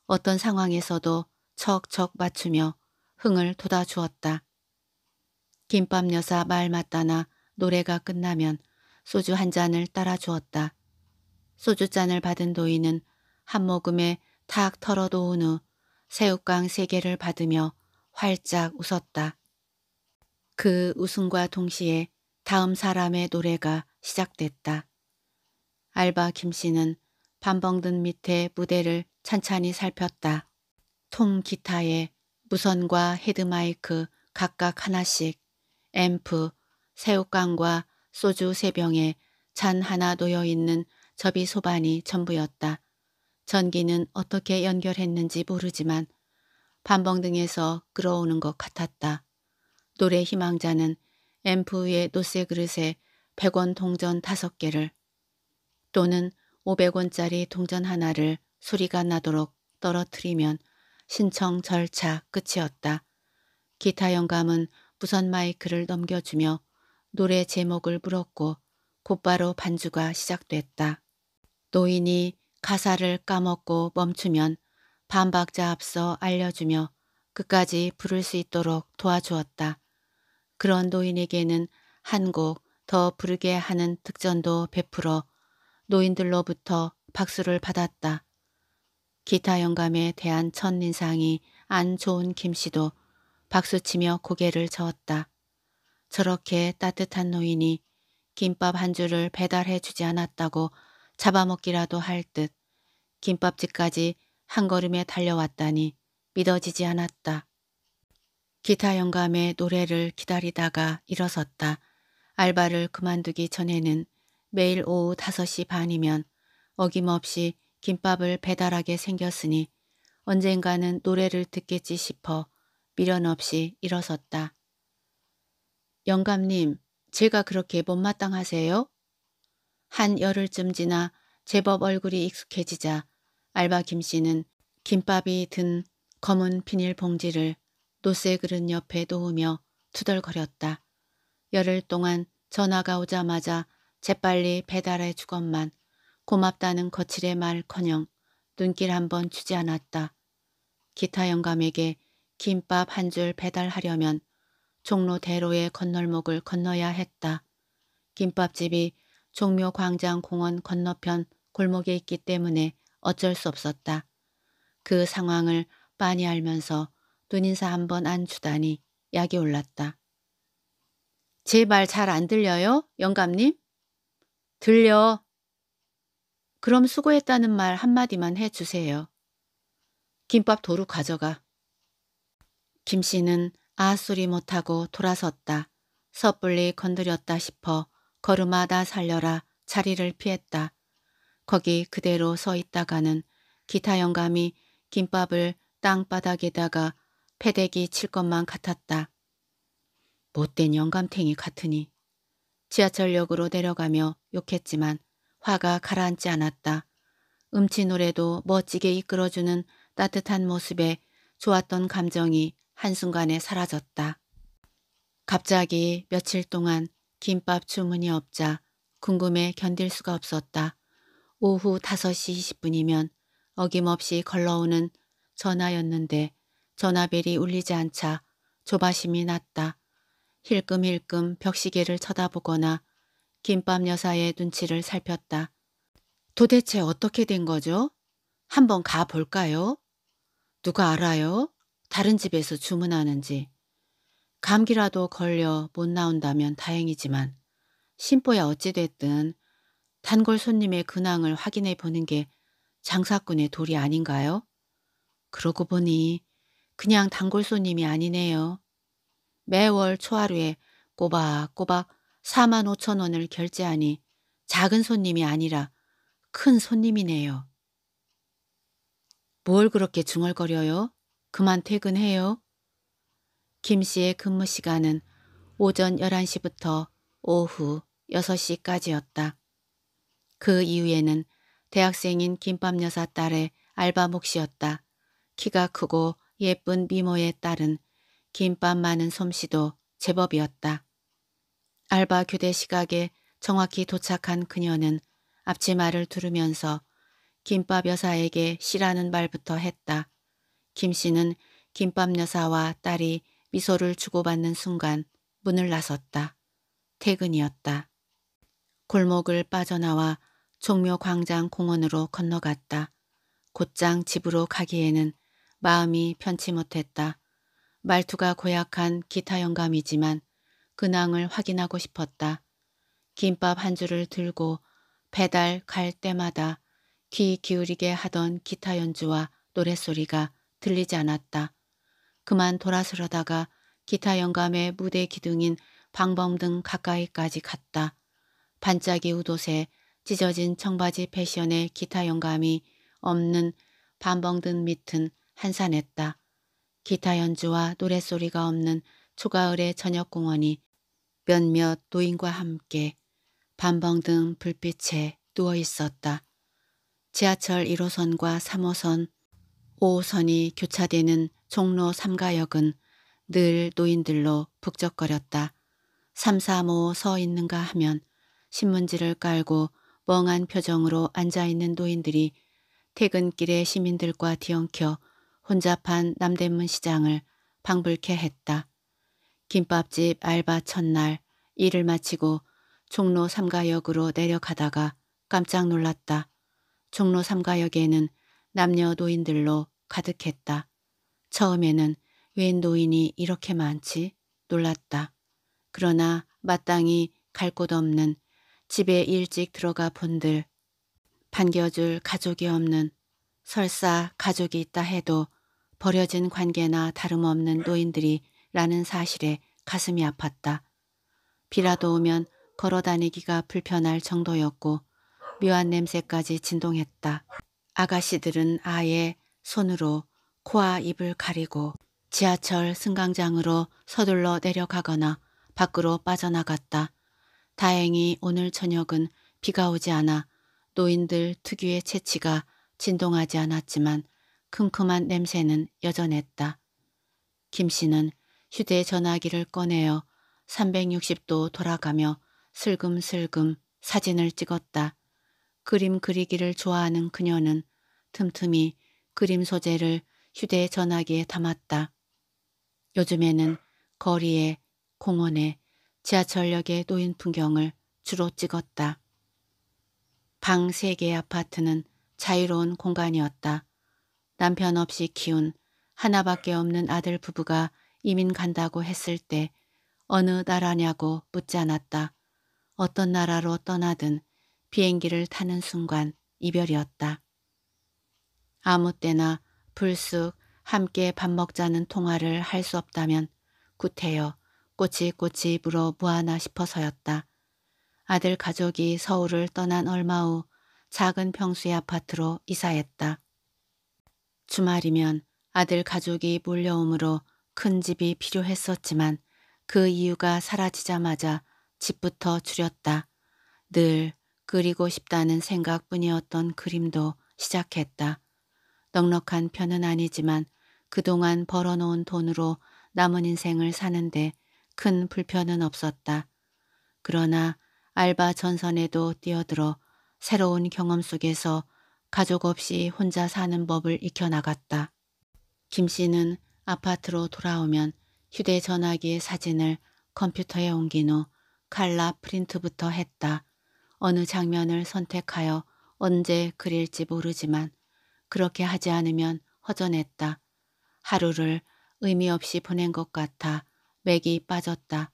어떤 상황에서도 척척 맞추며 흥을 돋아주었다. 김밥 여사 말 맞다나 노래가 끝나면 소주 한 잔을 따라주었다. 소주잔을 받은 도인은 한 모금에 탁 털어놓은 후 새우깡 세 개를 받으며 활짝 웃었다. 그 웃음과 동시에 다음 사람의 노래가 시작됐다. 알바 김씨는 반벙든 밑에 무대를 찬찬히 살폈다. 통 기타에 무선과 헤드마이크 각각 하나씩, 앰프, 새우깡과 소주 세 병에 잔 하나 놓여있는 접이 소반이 전부였다. 전기는 어떻게 연결했는지 모르지만 반벙등에서 끌어오는 것 같았다. 노래 희망자는 앰프 의 노쇠 그릇에 100원 동전 5개를 또는 500원짜리 동전 하나를 소리가 나도록 떨어뜨리면 신청 절차 끝이었다. 기타 영감은 무선 마이크를 넘겨주며 노래 제목을 물었고 곧바로 반주가 시작됐다. 노인이 가사를 까먹고 멈추면 반박자 앞서 알려주며 끝까지 부를 수 있도록 도와주었다. 그런 노인에게는 한 곡 더 부르게 하는 특전도 베풀어 노인들로부터 박수를 받았다. 기타 영감에 대한 첫인상이 안 좋은 김씨도 박수치며 고개를 저었다. 저렇게 따뜻한 노인이 김밥 한 줄을 배달해 주지 않았다고 잡아먹기라도 할 듯 김밥집까지 한 걸음에 달려왔다니 믿어지지 않았다. 기타 영감의 노래를 기다리다가 일어섰다. 알바를 그만두기 전에는 매일 오후 5시 반이면 어김없이 김밥을 배달하게 생겼으니 언젠가는 노래를 듣겠지 싶어 미련 없이 일어섰다. 영감님, 제가 그렇게 못마땅하세요? 한 열흘쯤 지나 제법 얼굴이 익숙해지자 알바 김씨는 김밥이 든 검은 비닐봉지를 노스의 그릇 옆에 놓으며 투덜거렸다. 열흘 동안 전화가 오자마자 재빨리 배달해 주건만 고맙다는 거칠의 말커녕 눈길 한번 주지 않았다. 기타 영감에게 김밥 한 줄 배달하려면 종로대로의 건널목을 건너야 했다. 김밥집이 종묘광장 공원 건너편 골목에 있기 때문에 어쩔 수 없었다. 그 상황을 많이 알면서 눈인사 한 번 안 주다니 약이 올랐다. 제 말 잘 안 들려요? 영감님? 들려. 그럼 수고했다는 말 한마디만 해주세요. 김밥 도루 가져가. 김 씨는 아소리 못하고 돌아섰다. 섣불리 건드렸다 싶어 걸음마다 살려라 자리를 피했다. 거기 그대로 서 있다가는 기타 영감이 김밥을 땅바닥에다가 패대기 칠 것만 같았다. 못된 영감탱이 같으니 지하철역으로 내려가며 욕했지만 화가 가라앉지 않았다. 음치 노래도 멋지게 이끌어주는 따뜻한 모습에 좋았던 감정이 한순간에 사라졌다. 갑자기 며칠 동안 김밥 주문이 없자 궁금해 견딜 수가 없었다. 오후 5시 20분이면 어김없이 걸러오는 전화였는데 전화벨이 울리지 않자 조바심이 났다. 힐끔힐끔 벽시계를 쳐다보거나 김밥 여사의 눈치를 살폈다. 도대체 어떻게 된 거죠? 한번 가볼까요? 누가 알아요? 다른 집에서 주문하는지. 감기라도 걸려 못 나온다면 다행이지만 심보야 어찌됐든 단골 손님의 근황을 확인해 보는 게 장사꾼의 도리 아닌가요? 그러고 보니 그냥 단골 손님이 아니네요. 매월 초하루에 꼬박꼬박 4만 5천 원을 결제하니 작은 손님이 아니라 큰 손님이네요. 뭘 그렇게 중얼거려요? 그만 퇴근해요. 김 씨의 근무 시간은 오전 11시부터 오후 6시까지였다. 그 이후에는 대학생인 김밥여사 딸의 알바 몫이었다. 키가 크고 예쁜 미모에 따른 김밥 많은 솜씨도 제법이었다. 알바 교대 시각에 정확히 도착한 그녀는 앞치마를 두르면서 김밥 여사에게 씨라는 말부터 했다. 김 씨는 김밥 여사와 딸이 미소를 주고받는 순간 문을 나섰다. 퇴근이었다. 골목을 빠져나와 종묘 광장 공원으로 건너갔다. 곧장 집으로 가기에는 마음이 편치 못했다. 말투가 고약한 기타 영감이지만 근황을 확인하고 싶었다. 김밥 한 줄을 들고 배달 갈 때마다 귀 기울이게 하던 기타 연주와 노랫소리가 들리지 않았다. 그만 돌아서려다가 기타 영감의 무대 기둥인 방범등 가까이까지 갔다. 반짝이 우도새 찢어진 청바지 패션의 기타 영감이 없는 반범등 밑은 한산했다. 기타 연주와 노랫소리가 없는 초가을의 저녁 공원이 몇몇 노인과 함께 반벙등 불빛에 누워 있었다. 지하철 1호선과 3호선, 5호선이 교차되는 종로 3가역은 늘 노인들로 북적거렸다. 3, 3, 5서 있는가 하면 신문지를 깔고 멍한 표정으로 앉아있는 노인들이 퇴근길에 시민들과 뒤엉켜 혼잡한 남대문 시장을 방불케 했다. 김밥집 알바 첫날 일을 마치고 종로 3가역으로 내려가다가 깜짝 놀랐다. 종로 3가역에는 남녀 노인들로 가득했다. 처음에는 웬 노인이 이렇게 많지 놀랐다. 그러나 마땅히 갈 곳 없는 집에 일찍 들어가 본들 반겨줄 가족이 없는 설사 가족이 있다 해도 버려진 관계나 다름없는 노인들이라는 사실에 가슴이 아팠다. 비라도 오면 걸어다니기가 불편할 정도였고 묘한 냄새까지 진동했다. 아가씨들은 아예 손으로 코와 입을 가리고 지하철 승강장으로 서둘러 내려가거나 밖으로 빠져나갔다. 다행히 오늘 저녁은 비가 오지 않아 노인들 특유의 채취가 진동하지 않았지만 쿰큼한 냄새는 여전했다. 김 씨는 휴대 전화기를 꺼내어 360도 돌아가며 슬금슬금 사진을 찍었다. 그림 그리기를 좋아하는 그녀는 틈틈이 그림 소재를 휴대 전화기에 담았다. 요즘에는 거리에, 공원에, 지하철역의 노인 풍경을 주로 찍었다. 방 세개의 아파트는 자유로운 공간이었다. 남편 없이 키운 하나밖에 없는 아들 부부가 이민 간다고 했을 때 어느 나라냐고 묻지 않았다. 어떤 나라로 떠나든 비행기를 타는 순간 이별이었다. 아무 때나 불쑥 함께 밥 먹자는 통화를 할 수 없다면 구태여 꼬치꼬치 물어 무하나 싶어서였다. 아들 가족이 서울을 떠난 얼마 후 작은 평수의 아파트로 이사했다. 주말이면 아들 가족이 몰려오므로 큰 집이 필요했었지만 그 이유가 사라지자마자 집부터 줄였다. 늘 그리고 싶다는 생각뿐이었던 그림도 시작했다. 넉넉한 편은 아니지만 그동안 벌어놓은 돈으로 남은 인생을 사는데 큰 불편은 없었다. 그러나 알바 전선에도 뛰어들어 새로운 경험 속에서 가족 없이 혼자 사는 법을 익혀나갔다. 김 씨는 아파트로 돌아오면 휴대전화기의 사진을 컴퓨터에 옮긴 후 칼라 프린트부터 했다. 어느 장면을 선택하여 언제 그릴지 모르지만 그렇게 하지 않으면 허전했다. 하루를 의미 없이 보낸 것 같아 맥이 빠졌다.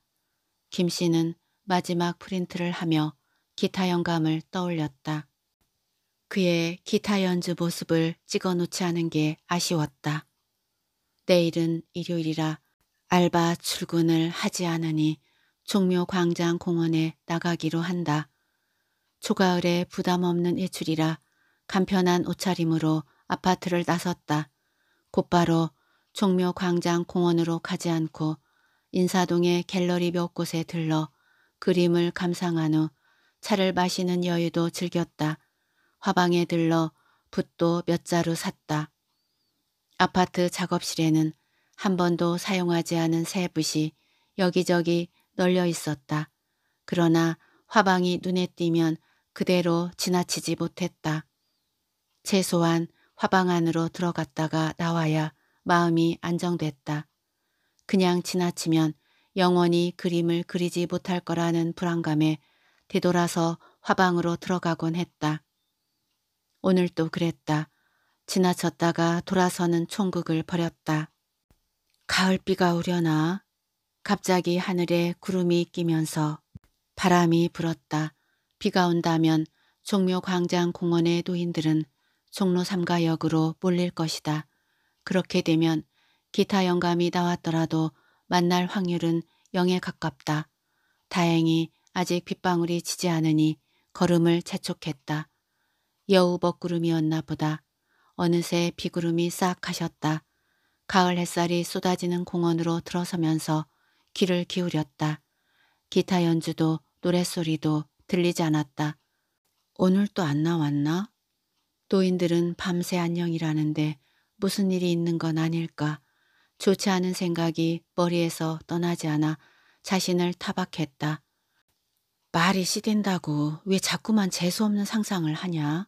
김 씨는 마지막 프린트를 하며 기타 영감을 떠올렸다. 그의 기타 연주 모습을 찍어 놓지 않은 게 아쉬웠다. 내일은 일요일이라 알바 출근을 하지 않으니 종묘 광장 공원에 나가기로 한다. 초가을에 부담 없는 외출이라 간편한 옷차림으로 아파트를 나섰다. 곧바로 종묘 광장 공원으로 가지 않고 인사동의 갤러리 몇 곳에 들러 그림을 감상한 후 차를 마시는 여유도 즐겼다. 화방에 들러 붓도 몇 자루 샀다. 아파트 작업실에는 한 번도 사용하지 않은 새 붓이 여기저기 널려 있었다. 그러나 화방이 눈에 띄면 그대로 지나치지 못했다. 최소한 화방 안으로 들어갔다가 나와야 마음이 안정됐다. 그냥 지나치면 영원히 그림을 그리지 못할 거라는 불안감에 되돌아서 화방으로 들어가곤 했다. 오늘도 그랬다. 지나쳤다가 돌아서는 총극을 벌였다. 가을비가 오려나 갑자기 하늘에 구름이 끼면서 바람이 불었다. 비가 온다면 종묘 광장 공원의 노인들은 종로 3가역으로 몰릴 것이다. 그렇게 되면 기타 영감이 나왔더라도 만날 확률은 0에 가깝다. 다행히 아직 빗방울이 지지 않으니 걸음을 재촉했다. 여우 벗구름이었나 보다. 어느새 비구름이 싹 가셨다. 가을 햇살이 쏟아지는 공원으로 들어서면서 귀를 기울였다. 기타 연주도 노랫소리도 들리지 않았다. 오늘 또 안 나왔나? 노인들은 밤새 안녕이라는데 무슨 일이 있는 건 아닐까. 좋지 않은 생각이 머리에서 떠나지 않아 자신을 타박했다. 말이 시댄다고 왜 자꾸만 재수없는 상상을 하냐?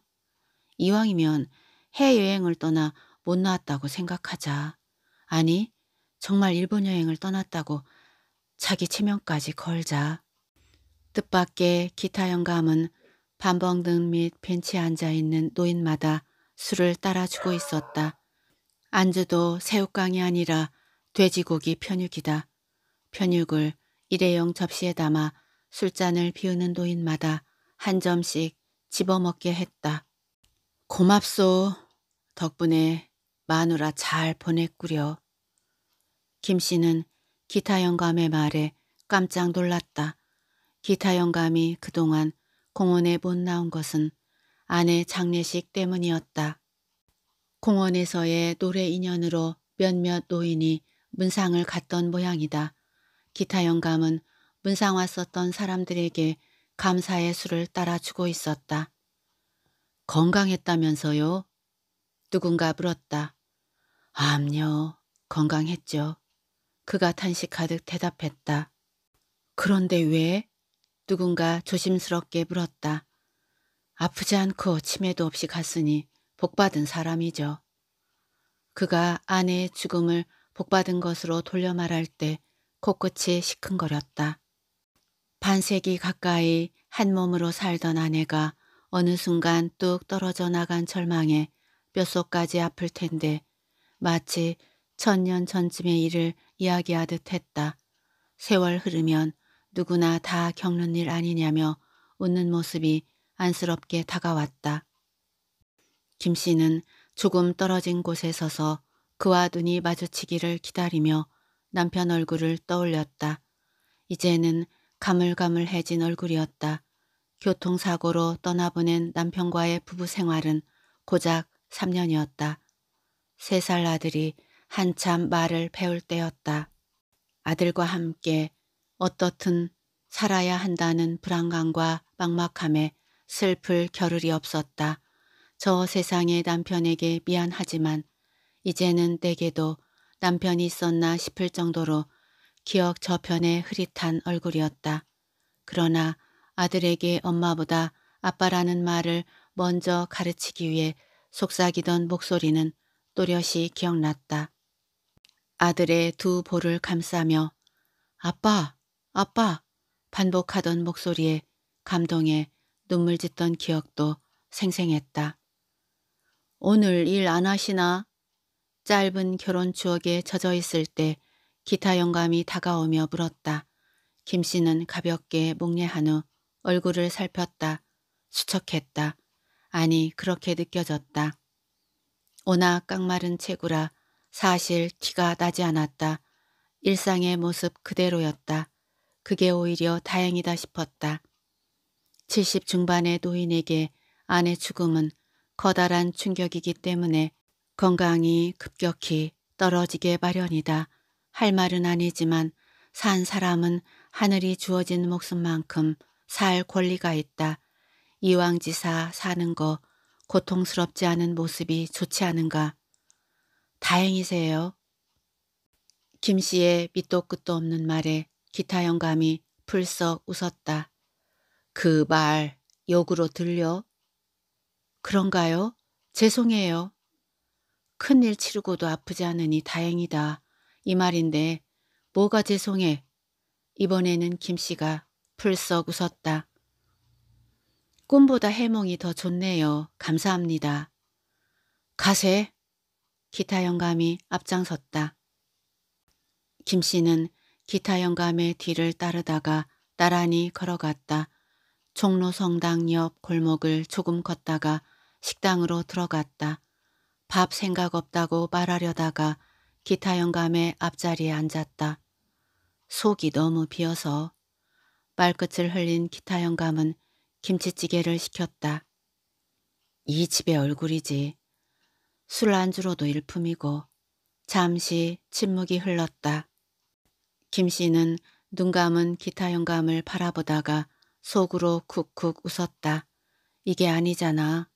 이왕이면 해외여행을 떠나 못 나왔다고 생각하자. 아니, 정말 일본 여행을 떠났다고 자기 체면까지 걸자. 뜻밖의 기타 영감은 반벙등 및 벤치에 앉아있는 노인마다 술을 따라주고 있었다. 안주도 새우깡이 아니라 돼지고기 편육이다. 편육을 일회용 접시에 담아 술잔을 비우는 노인마다 한 점씩 집어먹게 했다. 고맙소. 덕분에 마누라 잘 보냈구려. 김씨는 기타 영감의 말에 깜짝 놀랐다. 기타 영감이 그동안 공원에 못 나온 것은 아내 장례식 때문이었다. 공원에서의 노래 인연으로 몇몇 노인이 문상을 갔던 모양이다. 기타 영감은 문상 왔었던 사람들에게 감사의 수를 따라주고 있었다. 건강했다면서요? 누군가 물었다. 암요, 건강했죠. 그가 탄식하듯 대답했다. 그런데 왜? 누군가 조심스럽게 물었다. 아프지 않고 치매도 없이 갔으니 복받은 사람이죠. 그가 아내의 죽음을 복받은 것으로 돌려 말할 때 코끝이 시큰거렸다. 반세기 가까이 한 몸으로 살던 아내가 어느 순간 뚝 떨어져 나간 절망에 뼛속까지 아플 텐데 마치 천년 전쯤의 일을 이야기하듯 했다. 세월 흐르면 누구나 다 겪는 일 아니냐며 웃는 모습이 안쓰럽게 다가왔다. 김 씨는 조금 떨어진 곳에 서서 그와 눈이 마주치기를 기다리며 남편 얼굴을 떠올렸다. 이제는 가물가물해진 얼굴이었다. 교통사고로 떠나보낸 남편과의 부부 생활은 고작 3년이었다. 세 살 아들이 한참 말을 배울 때였다. 아들과 함께 어떻든 살아야 한다는 불안감과 막막함에 슬플 겨를이 없었다. 저 세상의 남편에게 미안하지만 이제는 내게도 남편이 있었나 싶을 정도로 기억 저편에 흐릿한 얼굴이었다. 그러나 아들에게 엄마보다 아빠라는 말을 먼저 가르치기 위해 속삭이던 목소리는 또렷이 기억났다. 아들의 두 볼을 감싸며 아빠, 아빠 반복하던 목소리에 감동에 눈물 짓던 기억도 생생했다. 오늘 일 안 하시나? 짧은 결혼 추억에 젖어 있을 때 기타 영감이 다가오며 물었다. 김 씨는 가볍게 목례한 후 얼굴을 살폈다. 수척했다. 아니 그렇게 느껴졌다. 오나 깡마른 체구라 사실 티가 나지 않았다. 일상의 모습 그대로였다. 그게 오히려 다행이다 싶었다. 70 중반의 노인에게 아내 죽음은 커다란 충격이기 때문에 건강이 급격히 떨어지게 마련이다. 할 말은 아니지만 산 사람은 하늘이 주어진 목숨만큼 살 권리가 있다. 이왕 지사 사는 거 고통스럽지 않은 모습이 좋지 않은가. 다행이세요. 김 씨의 밑도 끝도 없는 말에 기타 영감이 풀썩 웃었다. 그 말 욕으로 들려? 그런가요? 죄송해요. 큰일 치르고도 아프지 않으니 다행이다. 이 말인데 뭐가 죄송해. 이번에는 김 씨가 풀썩 웃었다. 꿈보다 해몽이 더 좋네요. 감사합니다. 가세. 기타 영감이 앞장섰다. 김 씨는 기타 영감의 뒤를 따르다가 나란히 걸어갔다. 종로 성당 옆 골목을 조금 걷다가 식당으로 들어갔다. 밥 생각 없다고 말하려다가 기타 영감의 앞자리에 앉았다. 속이 너무 비어서 발끝을 흘린 기타 영감은 김치찌개를 시켰다. 이 집의 얼굴이지. 술 안주로도 일품이고 잠시 침묵이 흘렀다. 김 씨는 눈 감은 기타 영감을 바라보다가 속으로 쿡쿡 웃었다. 이게 아니잖아.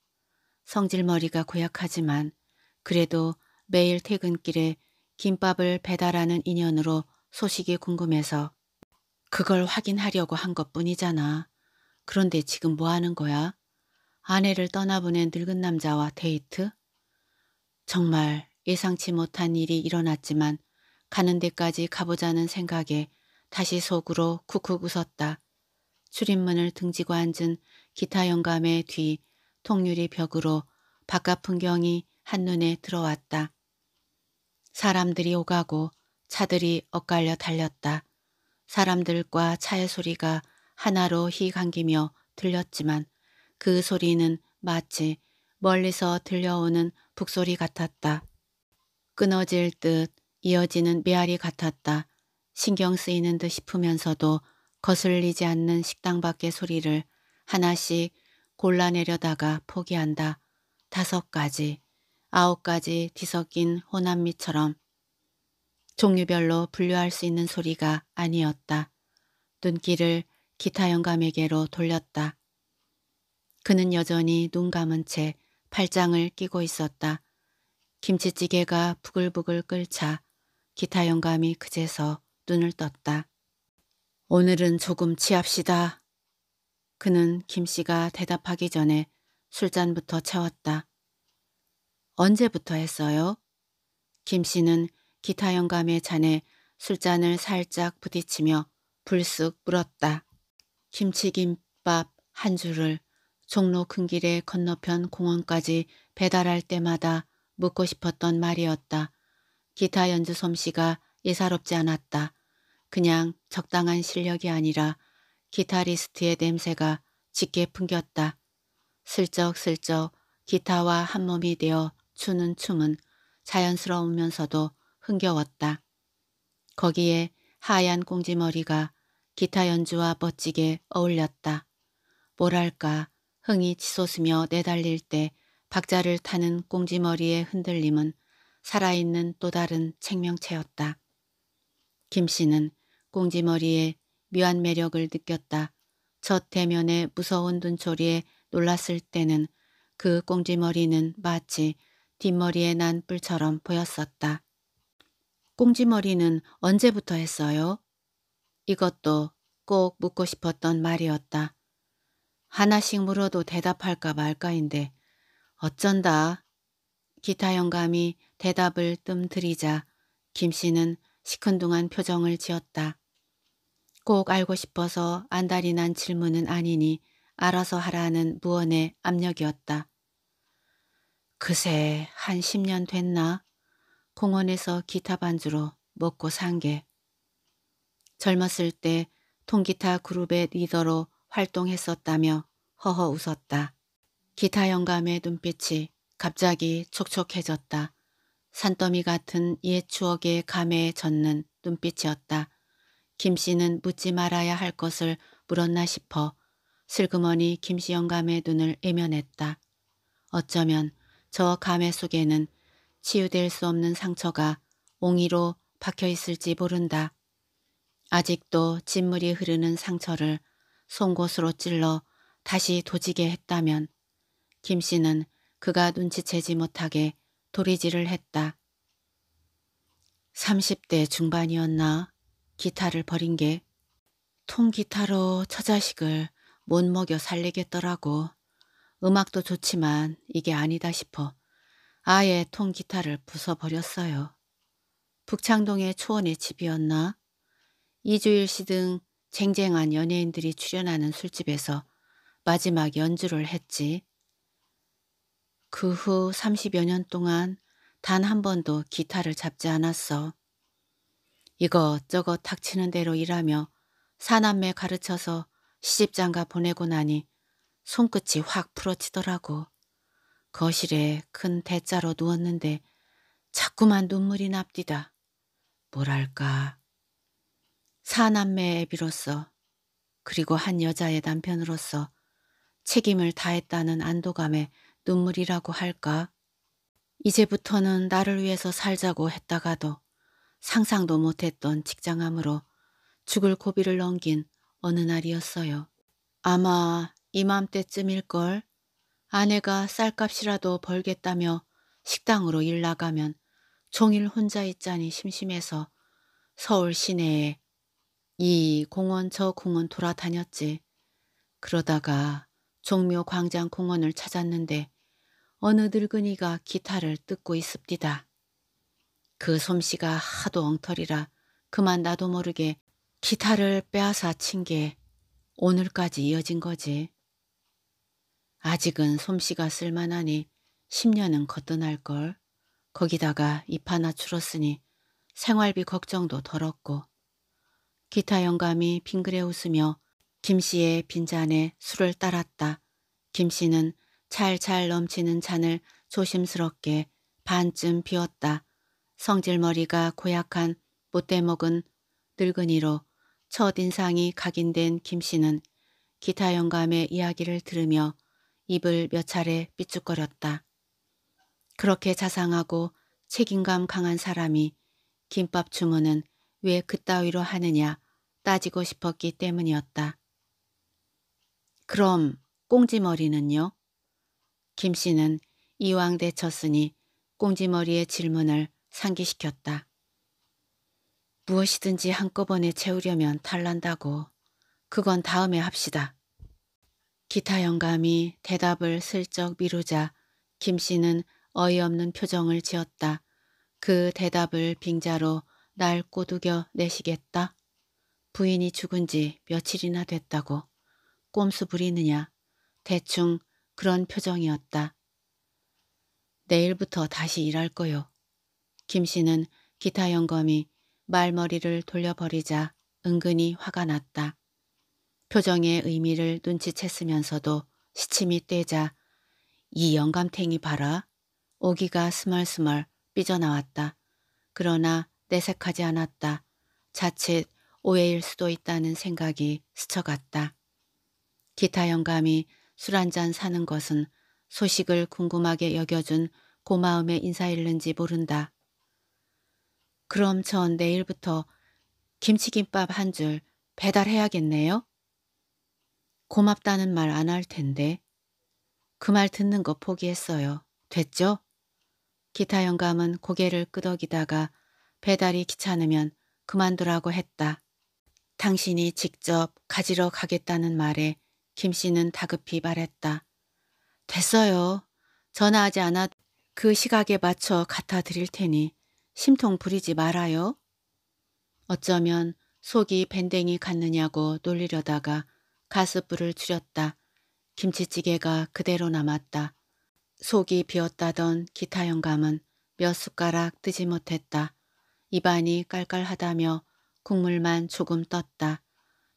성질머리가 고약하지만 그래도 매일 퇴근길에 김밥을 배달하는 인연으로 소식이 궁금해서 그걸 확인하려고 한 것뿐이잖아. 그런데 지금 뭐 하는 거야? 아내를 떠나보낸 늙은 남자와 데이트? 정말 예상치 못한 일이 일어났지만 가는 데까지 가보자는 생각에 다시 속으로 쿡쿡 웃었다. 출입문을 등지고 앉은 기타 영감의 뒤 통유리 벽으로 바깥 풍경이 한눈에 들어왔다. 사람들이 오가고 차들이 엇갈려 달렸다. 사람들과 차의 소리가 하나로 희감기며 들렸지만 그 소리는 마치 멀리서 들려오는 북소리 같았다. 끊어질 듯 이어지는 메아리 같았다. 신경 쓰이는 듯 싶으면서도 거슬리지 않는 식당 밖의 소리를 하나씩 골라내려다가 포기한다. 다섯 가지, 아홉 가지 뒤섞인 호남미처럼 종류별로 분류할 수 있는 소리가 아니었다. 눈길을 기타 영감에게로 돌렸다. 그는 여전히 눈 감은 채 팔짱을 끼고 있었다. 김치찌개가 부글부글 끓자 기타 영감이 그제서 눈을 떴다. 오늘은 조금 취합시다. 그는 김씨가 대답하기 전에 술잔부터 채웠다. 언제부터 했어요? 김씨는 기타 영감의 잔에 술잔을 살짝 부딪히며 불쑥 물었다. 김치김밥 한 줄을 종로 큰 길의 건너편 공원까지 배달할 때마다 묻고 싶었던 말이었다. 기타 연주 솜씨가 예사롭지 않았다. 그냥 적당한 실력이 아니라 기타리스트의 냄새가 짙게 풍겼다. 슬쩍슬쩍 기타와 한몸이 되어 추는 춤은 자연스러우면서도 흥겨웠다. 거기에 하얀 꽁지머리가 기타 연주와 멋지게 어울렸다. 뭐랄까 흥이 치솟으며 내달릴 때 박자를 타는 꽁지머리의 흔들림은 살아있는 또 다른 생명체였다. 김 씨는 꽁지머리의 묘한 매력을 느꼈다. 첫 대면의 무서운 눈초리에 놀랐을 때는 그 꽁지머리는 마치 뒷머리에 난 뿔처럼 보였었다. 꽁지머리는 언제부터 했어요? 이것도 꼭 묻고 싶었던 말이었다. 하나씩 물어도 대답할까 말까인데 어쩐다. 기타 영감이 대답을 뜸들이자 김 씨는 시큰둥한 표정을 지었다. 꼭 알고 싶어서 안달이 난 질문은 아니니 알아서 하라는 무언의 압력이었다. 그새 한 10년 됐나? 공원에서 기타 반주로 먹고 산 게. 젊었을 때 통기타 그룹의 리더로 활동했었다며 허허 웃었다. 기타 영감의 눈빛이 갑자기 촉촉해졌다. 산더미 같은 옛추억의 감에 젖는 눈빛이었다. 김 씨는 묻지 말아야 할 것을 물었나 싶어 슬그머니 김씨 영감의 눈을 애면했다. 어쩌면 저 감의 속에는 치유될 수 없는 상처가 옹이로 박혀 있을지 모른다. 아직도 진물이 흐르는 상처를 송곳으로 찔러 다시 도지게 했다면 김 씨는 그가 눈치채지 못하게 도리질을 했다. 30대 중반이었나 기타를 버린 게 통기타로 처자식을 못 먹여 살리겠더라고. 음악도 좋지만 이게 아니다 싶어 아예 통기타를 부숴버렸어요. 북창동의 초원의 집이었나? 이주일 씨 등 쟁쟁한 연예인들이 출연하는 술집에서 마지막 연주를 했지. 그 후 30여 년 동안 단 한 번도 기타를 잡지 않았어. 이것저것 닥치는 대로 일하며 사남매 가르쳐서 시집장가 보내고 나니 손끝이 확 풀어지더라고. 거실에 큰 대자로 누웠는데 자꾸만 눈물이 납디다. 뭐랄까. 사남매의 비로서 그리고 한 여자의 남편으로서 책임을 다했다는 안도감에 눈물이라고 할까? 이제부터는 나를 위해서 살자고 했다가도 상상도 못했던 직장함으로 죽을 고비를 넘긴 어느 날이었어요. 아마 이맘때쯤일걸 아내가 쌀값이라도 벌겠다며 식당으로 일 나가면 종일 혼자 있자니 심심해서 서울 시내에 이 공원 저 공원 돌아다녔지. 그러다가 종묘 광장 공원을 찾았는데 어느 늙은이가 기타를 뜯고 있습디다. 그 솜씨가 하도 엉터리라 그만 나도 모르게 기타를 빼앗아 친 게 오늘까지 이어진 거지. 아직은 솜씨가 쓸만하니 10년은 거뜬할 걸. 거기다가 입 하나 줄었으니 생활비 걱정도 덜었고. 기타 영감이 빙그레 웃으며 김씨의 빈잔에 술을 따랐다. 김씨는 찰찰 넘치는 잔을 조심스럽게 반쯤 비웠다. 성질머리가 고약한 못돼먹은 늙은이로 첫인상이 각인된 김씨는 기타 영감의 이야기를 들으며 입을 몇 차례 삐죽거렸다. 그렇게 자상하고 책임감 강한 사람이 김밥 주문은 왜 그따위로 하느냐 따지고 싶었기 때문이었다. 그럼 꽁지머리는요? 김 씨는 이왕 대쳤으니 꽁지머리의 질문을 상기시켰다. 무엇이든지 한꺼번에 채우려면 탈난다고. 그건 다음에 합시다. 기타 영감이 대답을 슬쩍 미루자 김 씨는 어이없는 표정을 지었다. 그 대답을 빙자로 날 꼬두겨 내시겠다. 부인이 죽은 지 며칠이나 됐다고 꼼수 부리느냐. 대충 그런 표정이었다. 내일부터 다시 일할 거요. 김 씨는 기타 영감이 말머리를 돌려버리자 은근히 화가 났다. 표정의 의미를 눈치챘으면서도 시침이 떼자 이 영감탱이 봐라. 오기가 스멀스멀 삐져나왔다. 그러나 내색하지 않았다. 자칫 오해일 수도 있다는 생각이 스쳐갔다. 기타 영감이 술 한 잔 사는 것은 소식을 궁금하게 여겨준 고마움의 인사일는지 모른다. 그럼 전 내일부터 김치김밥 한 줄 배달해야겠네요? 고맙다는 말 안 할 텐데. 그 말 듣는 거 포기했어요. 됐죠? 기타 영감은 고개를 끄덕이다가 배달이 귀찮으면 그만두라고 했다. 당신이 직접 가지러 가겠다는 말에 김 씨는 다급히 말했다. 됐어요. 전화하지 않아그 시각에 맞춰 갖다 드릴 테니 심통 부리지 말아요. 어쩌면 속이 밴댕이 갔느냐고 놀리려다가 가스불을 줄였다. 김치찌개가 그대로 남았다. 속이 비었다던 기타 영감은 몇 숟가락 뜨지 못했다. 입안이 깔깔하다며 국물만 조금 떴다.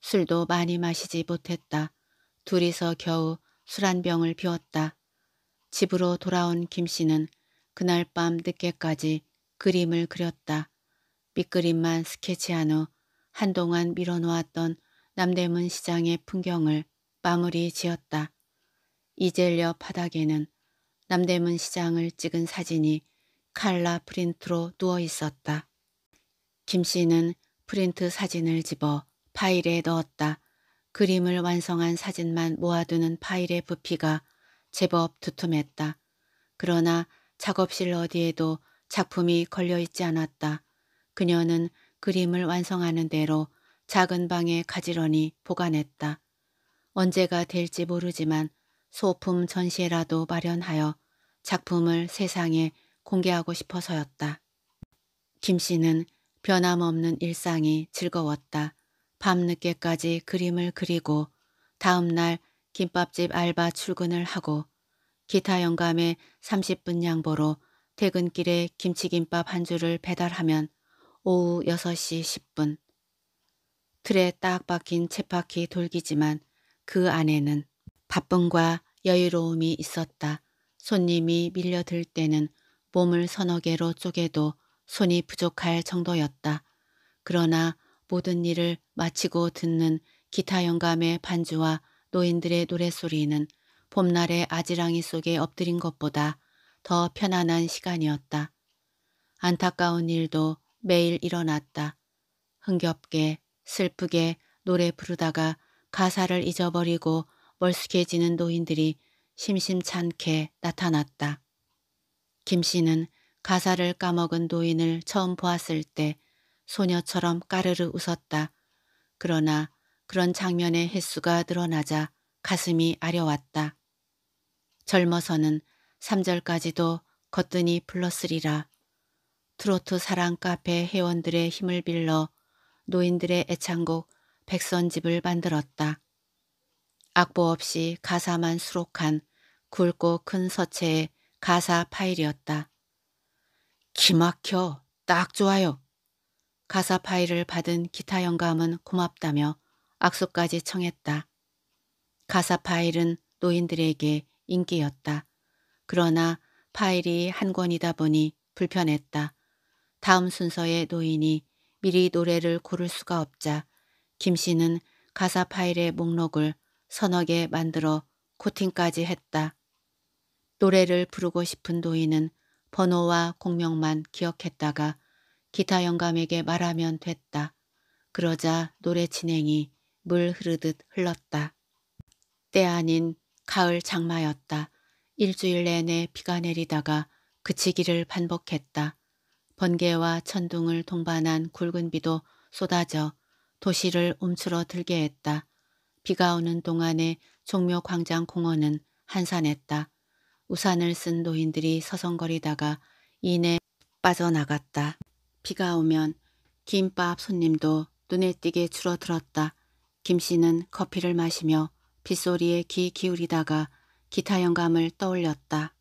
술도 많이 마시지 못했다. 둘이서 겨우 술 한 병을 비웠다. 집으로 돌아온 김씨는 그날 밤 늦게까지 그림을 그렸다. 밑그림만 스케치한 후 한동안 밀어놓았던 남대문 시장의 풍경을 마무리 지었다. 이젤려 바닥에는 남대문 시장을 찍은 사진이 칼라 프린트로 누워 있었다. 김 씨는 프린트 사진을 집어 파일에 넣었다. 그림을 완성한 사진만 모아두는 파일의 부피가 제법 두툼했다. 그러나 작업실 어디에도 작품이 걸려있지 않았다. 그녀는 그림을 완성하는 대로 작은 방에 가지런히 보관했다. 언제가 될지 모르지만 소품 전시회라도 마련하여 작품을 세상에 공개하고 싶어서였다. 김 씨는 변함없는 일상이 즐거웠다. 밤늦게까지 그림을 그리고 다음날 김밥집 알바 출근을 하고 기타 영감의 30분 양보로 퇴근길에 김치김밥 한 줄을 배달하면 오후 6시 10분 틀에 딱 박힌 쳇바퀴 돌기지만 그 안에는 바쁨과 여유로움이 있었다. 손님이 밀려들 때는 몸을 서너 개로 쪼개도 손이 부족할 정도였다. 그러나 모든 일을 마치고 듣는 기타 영감의 반주와 노인들의 노래소리는 봄날의 아지랑이 속에 엎드린 것보다 더 편안한 시간이었다. 안타까운 일도 매일 일어났다. 흥겹게 슬프게 노래 부르다가 가사를 잊어버리고 멀숙해지는 노인들이 심심찮게 나타났다. 김 씨는 가사를 까먹은 노인을 처음 보았을 때 소녀처럼 까르르 웃었다. 그러나 그런 장면의 횟수가 늘어나자 가슴이 아려왔다. 젊어서는 3절까지도 거뜬히 불렀으리라. 트로트 사랑 카페 회원들의 힘을 빌러 노인들의 애창곡 백선집을 만들었다. 악보 없이 가사만 수록한 굵고 큰 서체의 가사 파일이었다. 기막혀 딱 좋아요. 가사 파일을 받은 기타 영감은 고맙다며 악수까지 청했다. 가사 파일은 노인들에게 인기였다. 그러나 파일이 한 권이다 보니 불편했다. 다음 순서의 노인이 미리 노래를 고를 수가 없자 김 씨는 가사 파일의 목록을 서너 개 만들어 코팅까지 했다. 노래를 부르고 싶은 노인은 번호와 공명만 기억했다가 기타 영감에게 말하면 됐다. 그러자 노래 진행이 물 흐르듯 흘렀다. 때 아닌 가을 장마였다. 일주일 내내 비가 내리다가 그치기를 반복했다. 번개와 천둥을 동반한 굵은 비도 쏟아져 도시를 움츠러들게 했다. 비가 오는 동안에 종묘 광장 공원은 한산했다. 우산을 쓴 노인들이 서성거리다가 이내 빠져나갔다. 비가 오면 김밥 손님도 눈에 띄게 줄어들었다. 김씨는 커피를 마시며 빗소리에 귀 기울이다가 기타 영감을 떠올렸다.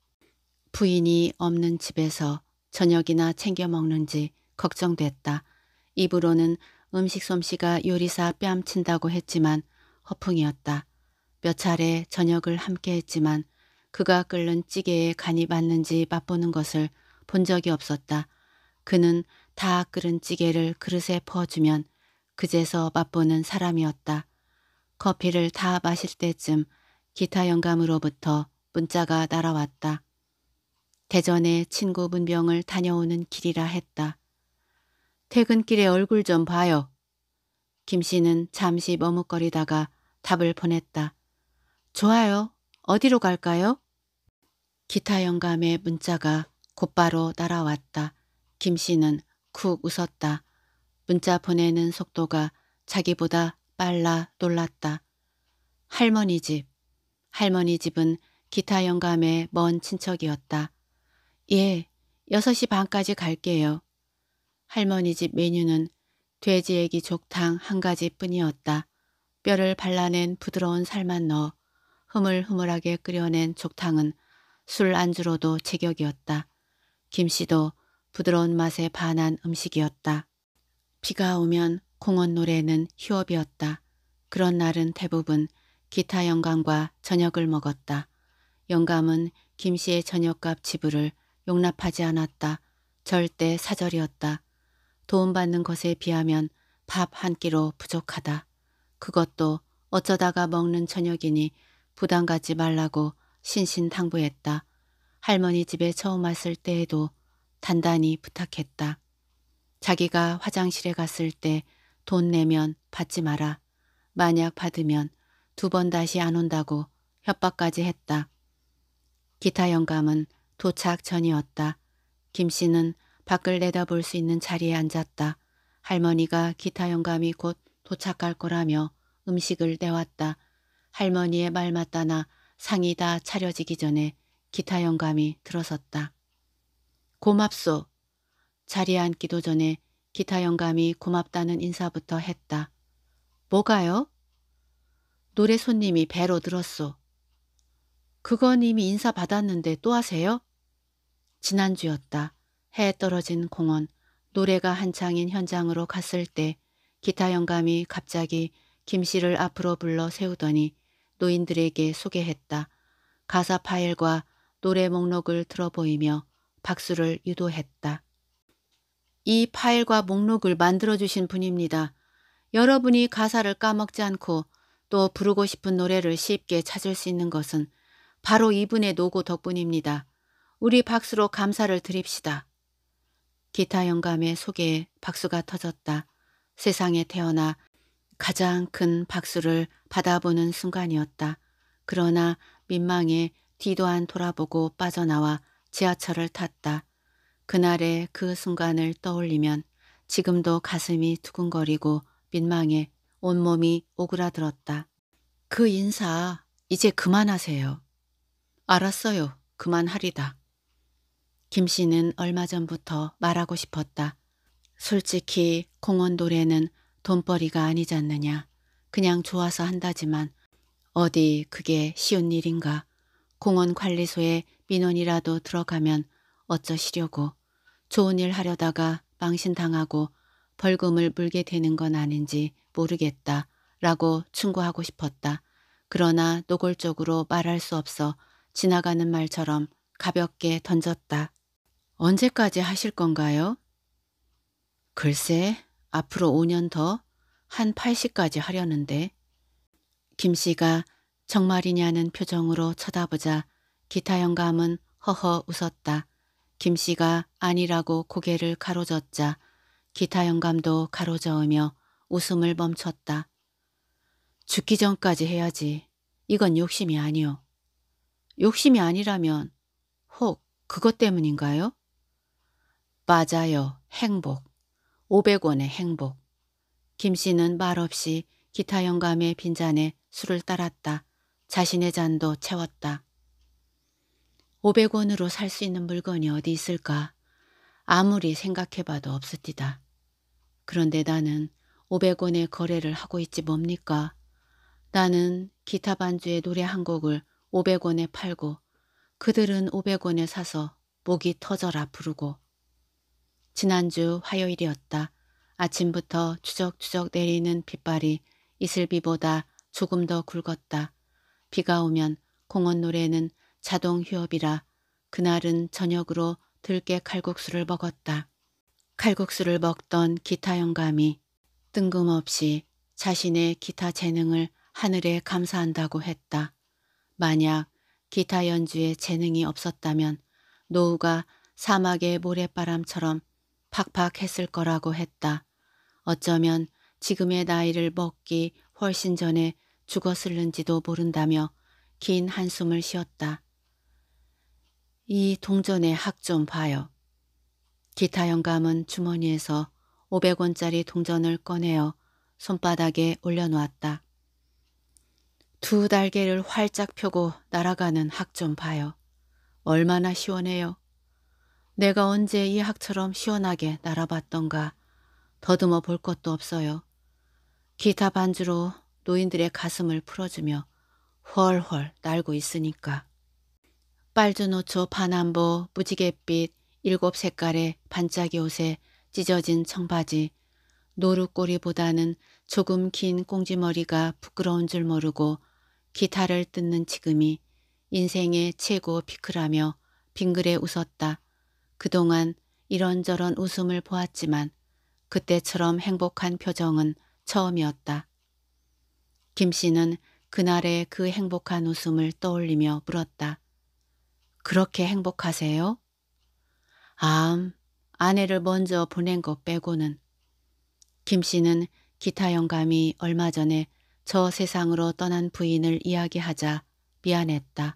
부인이 없는 집에서 저녁이나 챙겨 먹는지 걱정됐다. 입으로는 음식 솜씨가 요리사 뺨친다고 했지만 허풍이었다. 몇 차례 저녁을 함께 했지만 그가 끓는 찌개에 간이 맞는지 맛보는 것을 본 적이 없었다. 그는 다 끓은 찌개를 그릇에 퍼주면 그제서 맛보는 사람이었다. 커피를 다 마실 때쯤 기타 영감으로부터 문자가 날아왔다. 대전에 친구 문병을 다녀오는 길이라 했다. 퇴근길에 얼굴 좀 봐요. 김 씨는 잠시 머뭇거리다가 답을 보냈다. 좋아요. 어디로 갈까요? 기타 영감의 문자가 곧바로 날아왔다. 김 씨는 쿡 웃었다. 문자 보내는 속도가 자기보다 빨라 놀랐다. 할머니 집. 할머니 집은 기타 영감의 먼 친척이었다. 예, 6시 반까지 갈게요. 할머니 집 메뉴는 돼지애기 족탕 한 가지뿐이었다. 뼈를 발라낸 부드러운 살만 넣어 흐물흐물하게 끓여낸 족탕은 술 안주로도 제격이었다. 김씨도 부드러운 맛에 반한 음식이었다. 비가 오면 공원 노래는 휴업이었다. 그런 날은 대부분 기타 영감과 저녁을 먹었다. 영감은 김씨의 저녁값 지불을 용납하지 않았다. 절대 사절이었다. 도움받는 것에 비하면 밥 한 끼로 부족하다. 그것도 어쩌다가 먹는 저녁이니 부담 갖지 말라고 신신당부했다. 할머니 집에 처음 왔을 때에도 단단히 부탁했다. 자기가 화장실에 갔을 때 돈 내면 받지 마라. 만약 받으면 두 번 다시 안 온다고 협박까지 했다. 기타 영감은 도착 전이었다. 김 씨는 밖을 내다볼 수 있는 자리에 앉았다. 할머니가 기타 영감이 곧 도착할 거라며 음식을 내왔다. 할머니의 말 맞다나 상이 다 차려지기 전에 기타 영감이 들어섰다. 고맙소. 자리에 앉기도 전에 기타 영감이 고맙다는 인사부터 했다. 뭐가요? 노래 손님이 배로 들었소. 그건 이미 인사 받았는데 또 하세요? 지난주였다. 해 떨어진 공원, 노래가 한창인 현장으로 갔을 때 기타 영감이 갑자기 김 씨를 앞으로 불러 세우더니 노인들에게 소개했다. 가사 파일과 노래 목록을 들어보이며 박수를 유도했다. 이 파일과 목록을 만들어주신 분입니다. 여러분이 가사를 까먹지 않고 또 부르고 싶은 노래를 쉽게 찾을 수 있는 것은 바로 이분의 노고 덕분입니다. 우리 박수로 감사를 드립시다. 기타 영감의 속에 박수가 터졌다. 세상에 태어나 가장 큰 박수를 받아보는 순간이었다. 그러나 민망해 뒤도 안 돌아보고 빠져나와 지하철을 탔다. 그날의 그 순간을 떠올리면 지금도 가슴이 두근거리고 민망해 온몸이 오그라들었다. 그 인사 이제 그만하세요. 알았어요. 그만하리다. 김 씨는 얼마 전부터 말하고 싶었다. 솔직히 공원 노래는 돈벌이가 아니지 않느냐. 그냥 좋아서 한다지만 어디 그게 쉬운 일인가. 공원 관리소에 민원이라도 들어가면 어쩌시려고 좋은 일 하려다가 망신당하고 벌금을 물게 되는 건 아닌지 모르겠다 라고 충고하고 싶었다. 그러나 노골적으로 말할 수 없어 지나가는 말처럼 가볍게 던졌다. 언제까지 하실 건가요? 글쎄, 앞으로 5년 더 한 80까지 하려는데. 김 씨가 정말이냐는 표정으로 쳐다보자 기타 영감은 허허 웃었다. 김 씨가 아니라고 고개를 가로젓자 기타 영감도 가로저으며 웃음을 멈췄다. 죽기 전까지 해야지. 이건 욕심이 아니오. 욕심이 아니라면 혹 그것 때문인가요? 맞아요. 행복. 500원의 행복. 김 씨는 말없이 기타 영감의 빈잔에 술을 따랐다. 자신의 잔도 채웠다. 500원으로 살 수 있는 물건이 어디 있을까? 아무리 생각해봐도 없으디다. 그런데 나는 500원의 거래를 하고 있지 뭡니까? 나는 기타 반주의 노래 한 곡을 500원에 팔고 그들은 500원에 사서 목이 터져라 부르고 지난주 화요일이었다. 아침부터 추적추적 내리는 빗발이 이슬비보다 조금 더 굵었다. 비가 오면 공원 노래는 자동 휴업이라 그날은 저녁으로 들깨 칼국수를 먹었다. 칼국수를 먹던 기타 영감이 뜬금없이 자신의 기타 재능을 하늘에 감사한다고 했다. 만약 기타 연주에 재능이 없었다면 노후가 사막의 모래바람처럼 팍팍했을 거라고 했다. 어쩌면 지금의 나이를 먹기 훨씬 전에 죽었을는지도 모른다며 긴 한숨을 쉬었다. 이 동전의 학 좀 봐요. 기타 영감은 주머니에서 500원짜리 동전을 꺼내어 손바닥에 올려놓았다. 두달개를 활짝 펴고 날아가는 학 좀 봐요. 얼마나 시원해요. 내가 언제 이 학처럼 시원하게 날아봤던가 더듬어 볼 것도 없어요. 기타 반주로 노인들의 가슴을 풀어주며 훨훨 날고 있으니까. 빨주노초 파남보 무지갯빛 일곱 색깔의 반짝이 옷에 찢어진 청바지 노루꼬리보다는 조금 긴 꽁지머리가 부끄러운 줄 모르고 기타를 뜯는 지금이 인생의 최고 피크라며 빙그레 웃었다. 그동안 이런저런 웃음을 보았지만 그때처럼 행복한 표정은 처음이었다. 김 씨는 그날의 그 행복한 웃음을 떠올리며 물었다. 그렇게 행복하세요? 암, 아, 아내를 먼저 보낸 것 빼고는. 김 씨는 기타 영감이 얼마 전에 저 세상으로 떠난 부인을 이야기하자 미안했다.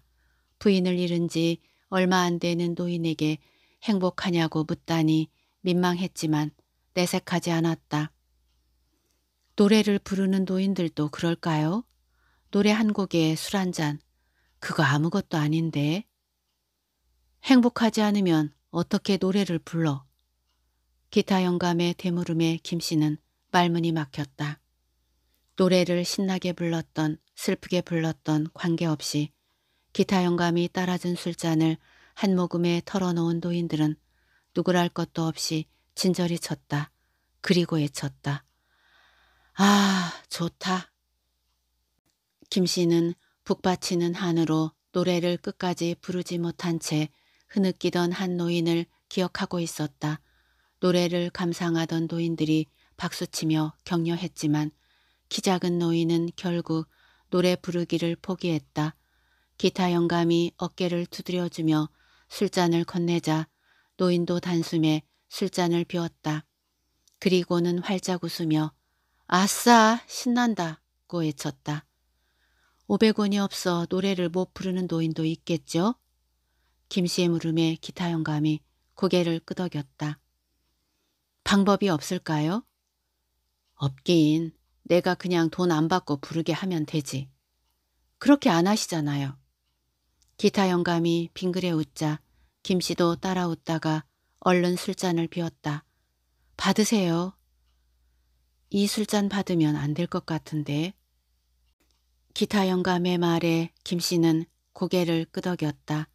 부인을 잃은 지 얼마 안 되는 노인에게 행복하냐고 묻다니 민망했지만 내색하지 않았다. 노래를 부르는 노인들도 그럴까요? 노래 한 곡에 술 한 잔. 그거 아무것도 아닌데. 행복하지 않으면 어떻게 노래를 불러? 기타 영감의 대물음에 김 씨는 말문이 막혔다. 노래를 신나게 불렀던 슬프게 불렀던 관계없이 기타 영감이 따라준 술잔을 한 모금에 털어놓은 노인들은 누구랄 것도 없이 친절히 쳤다. 그리고 에쳤다. 아 좋다. 김 씨는 북받치는 한으로 노래를 끝까지 부르지 못한 채 흐느끼던 한 노인을 기억하고 있었다. 노래를 감상하던 노인들이 박수치며 격려했지만 키 작은 노인은 결국 노래 부르기를 포기했다. 기타 영감이 어깨를 두드려주며 술잔을 건네자 노인도 단숨에 술잔을 비웠다. 그리고는 활짝 웃으며 아싸 신난다고 외쳤다. 500원이 없어 노래를 못 부르는 노인도 있겠죠? 김씨의 물음에 기타 영감이 고개를 끄덕였다. 방법이 없을까요? 없긴 내가 그냥 돈 안 받고 부르게 하면 되지. 그렇게 안 하시잖아요. 기타 영감이 빙그레 웃자 김씨도 따라 웃다가 얼른 술잔을 비웠다. 받으세요. 이 술잔 받으면 안 될 것 같은데. 기타 영감의 말에 김씨는 고개를 끄덕였다.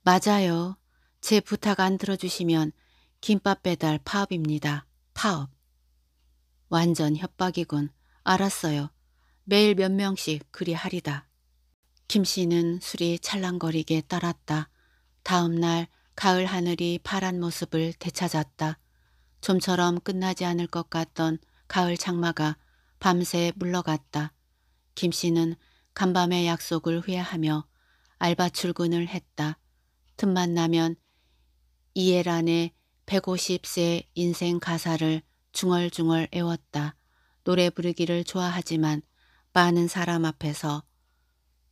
맞아요. 제 부탁 안 들어주시면 김밥 배달 파업입니다. 파업. 완전 협박이군. 알았어요. 매일 몇 명씩 그리 하리다. 김 씨는 술이 찰랑거리게 따랐다. 다음 날 가을 하늘이 파란 모습을 되찾았다. 좀처럼 끝나지 않을 것 같던 가을 장마가 밤새 물러갔다. 김 씨는 간밤의 약속을 후회하며 알바 출근을 했다. 틈만 나면 이해란의 150세 인생 가사를 중얼중얼 애웠다. 노래 부르기를 좋아하지만 많은 사람 앞에서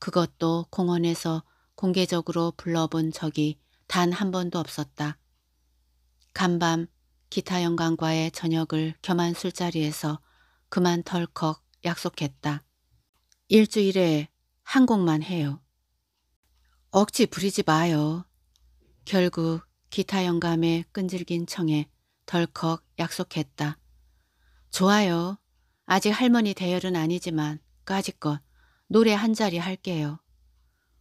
그것도 공원에서 공개적으로 불러본 적이 단 한 번도 없었다. 간밤 기타 영감과의 저녁을 겸한 술자리에서 그만 덜컥 약속했다. 일주일에 한 곡만 해요. 억지 부리지 마요. 결국 기타 영감의 끈질긴 청에 덜컥 약속했다. 좋아요. 아직 할머니 대열은 아니지만 까짓것 노래 한 자리 할게요.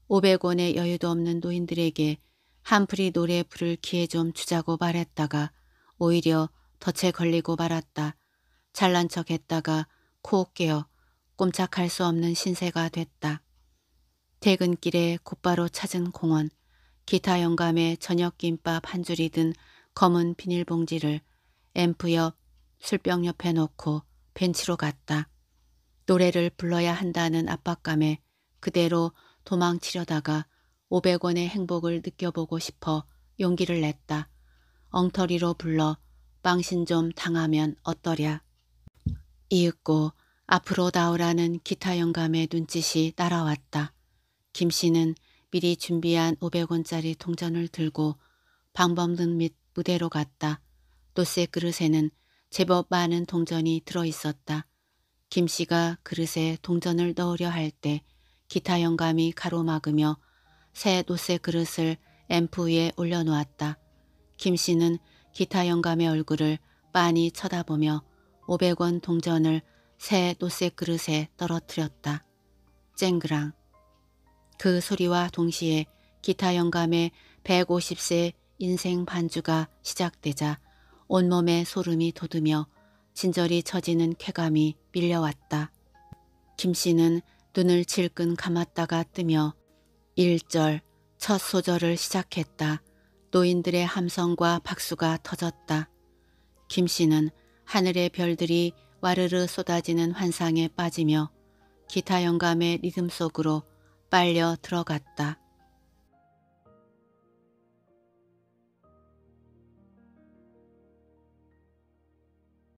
500원의 여유도 없는 노인들에게 한풀이 노래 부를 기회 좀 주자고 말했다가 오히려 덫에 걸리고 말았다. 잘난 척 했다가 코 깨어 꼼짝할 수 없는 신세가 됐다. 퇴근길에 곧바로 찾은 공원, 기타 영감의 저녁김밥 한 줄이 든 검은 비닐봉지를 앰프 옆 술병 옆에 놓고 벤치로 갔다. 노래를 불러야 한다는 압박감에 그대로 도망치려다가 500원의 행복을 느껴보고 싶어 용기를 냈다. 엉터리로 불러 빵신 좀 당하면 어떠랴. 이윽고 앞으로 나오라는 기타 영감의 눈짓이 따라왔다. 김 씨는 미리 준비한 500원짜리 동전을 들고 방범등 밑 무대로 갔다. 노쇠 그릇에는 제법 많은 동전이 들어있었다. 김 씨가 그릇에 동전을 넣으려 할 때 기타 영감이 가로막으며 새 노쇠 그릇을 앰프 위에 올려놓았다. 김 씨는 기타 영감의 얼굴을 빤히 쳐다보며 500원 동전을 새 노쇠 그릇에 떨어뜨렸다. 쨍그랑. 그 소리와 동시에 기타 영감의 150세 인생 반주가 시작되자 온몸에 소름이 돋으며 친절히 처지는 쾌감이 밀려왔다. 김 씨는 눈을 질끈 감았다가 뜨며 1절 첫 소절을 시작했다. 노인들의 함성과 박수가 터졌다. 김 씨는 하늘의 별들이 와르르 쏟아지는 환상에 빠지며 기타 영감의 리듬 속으로 빨려 들어갔다.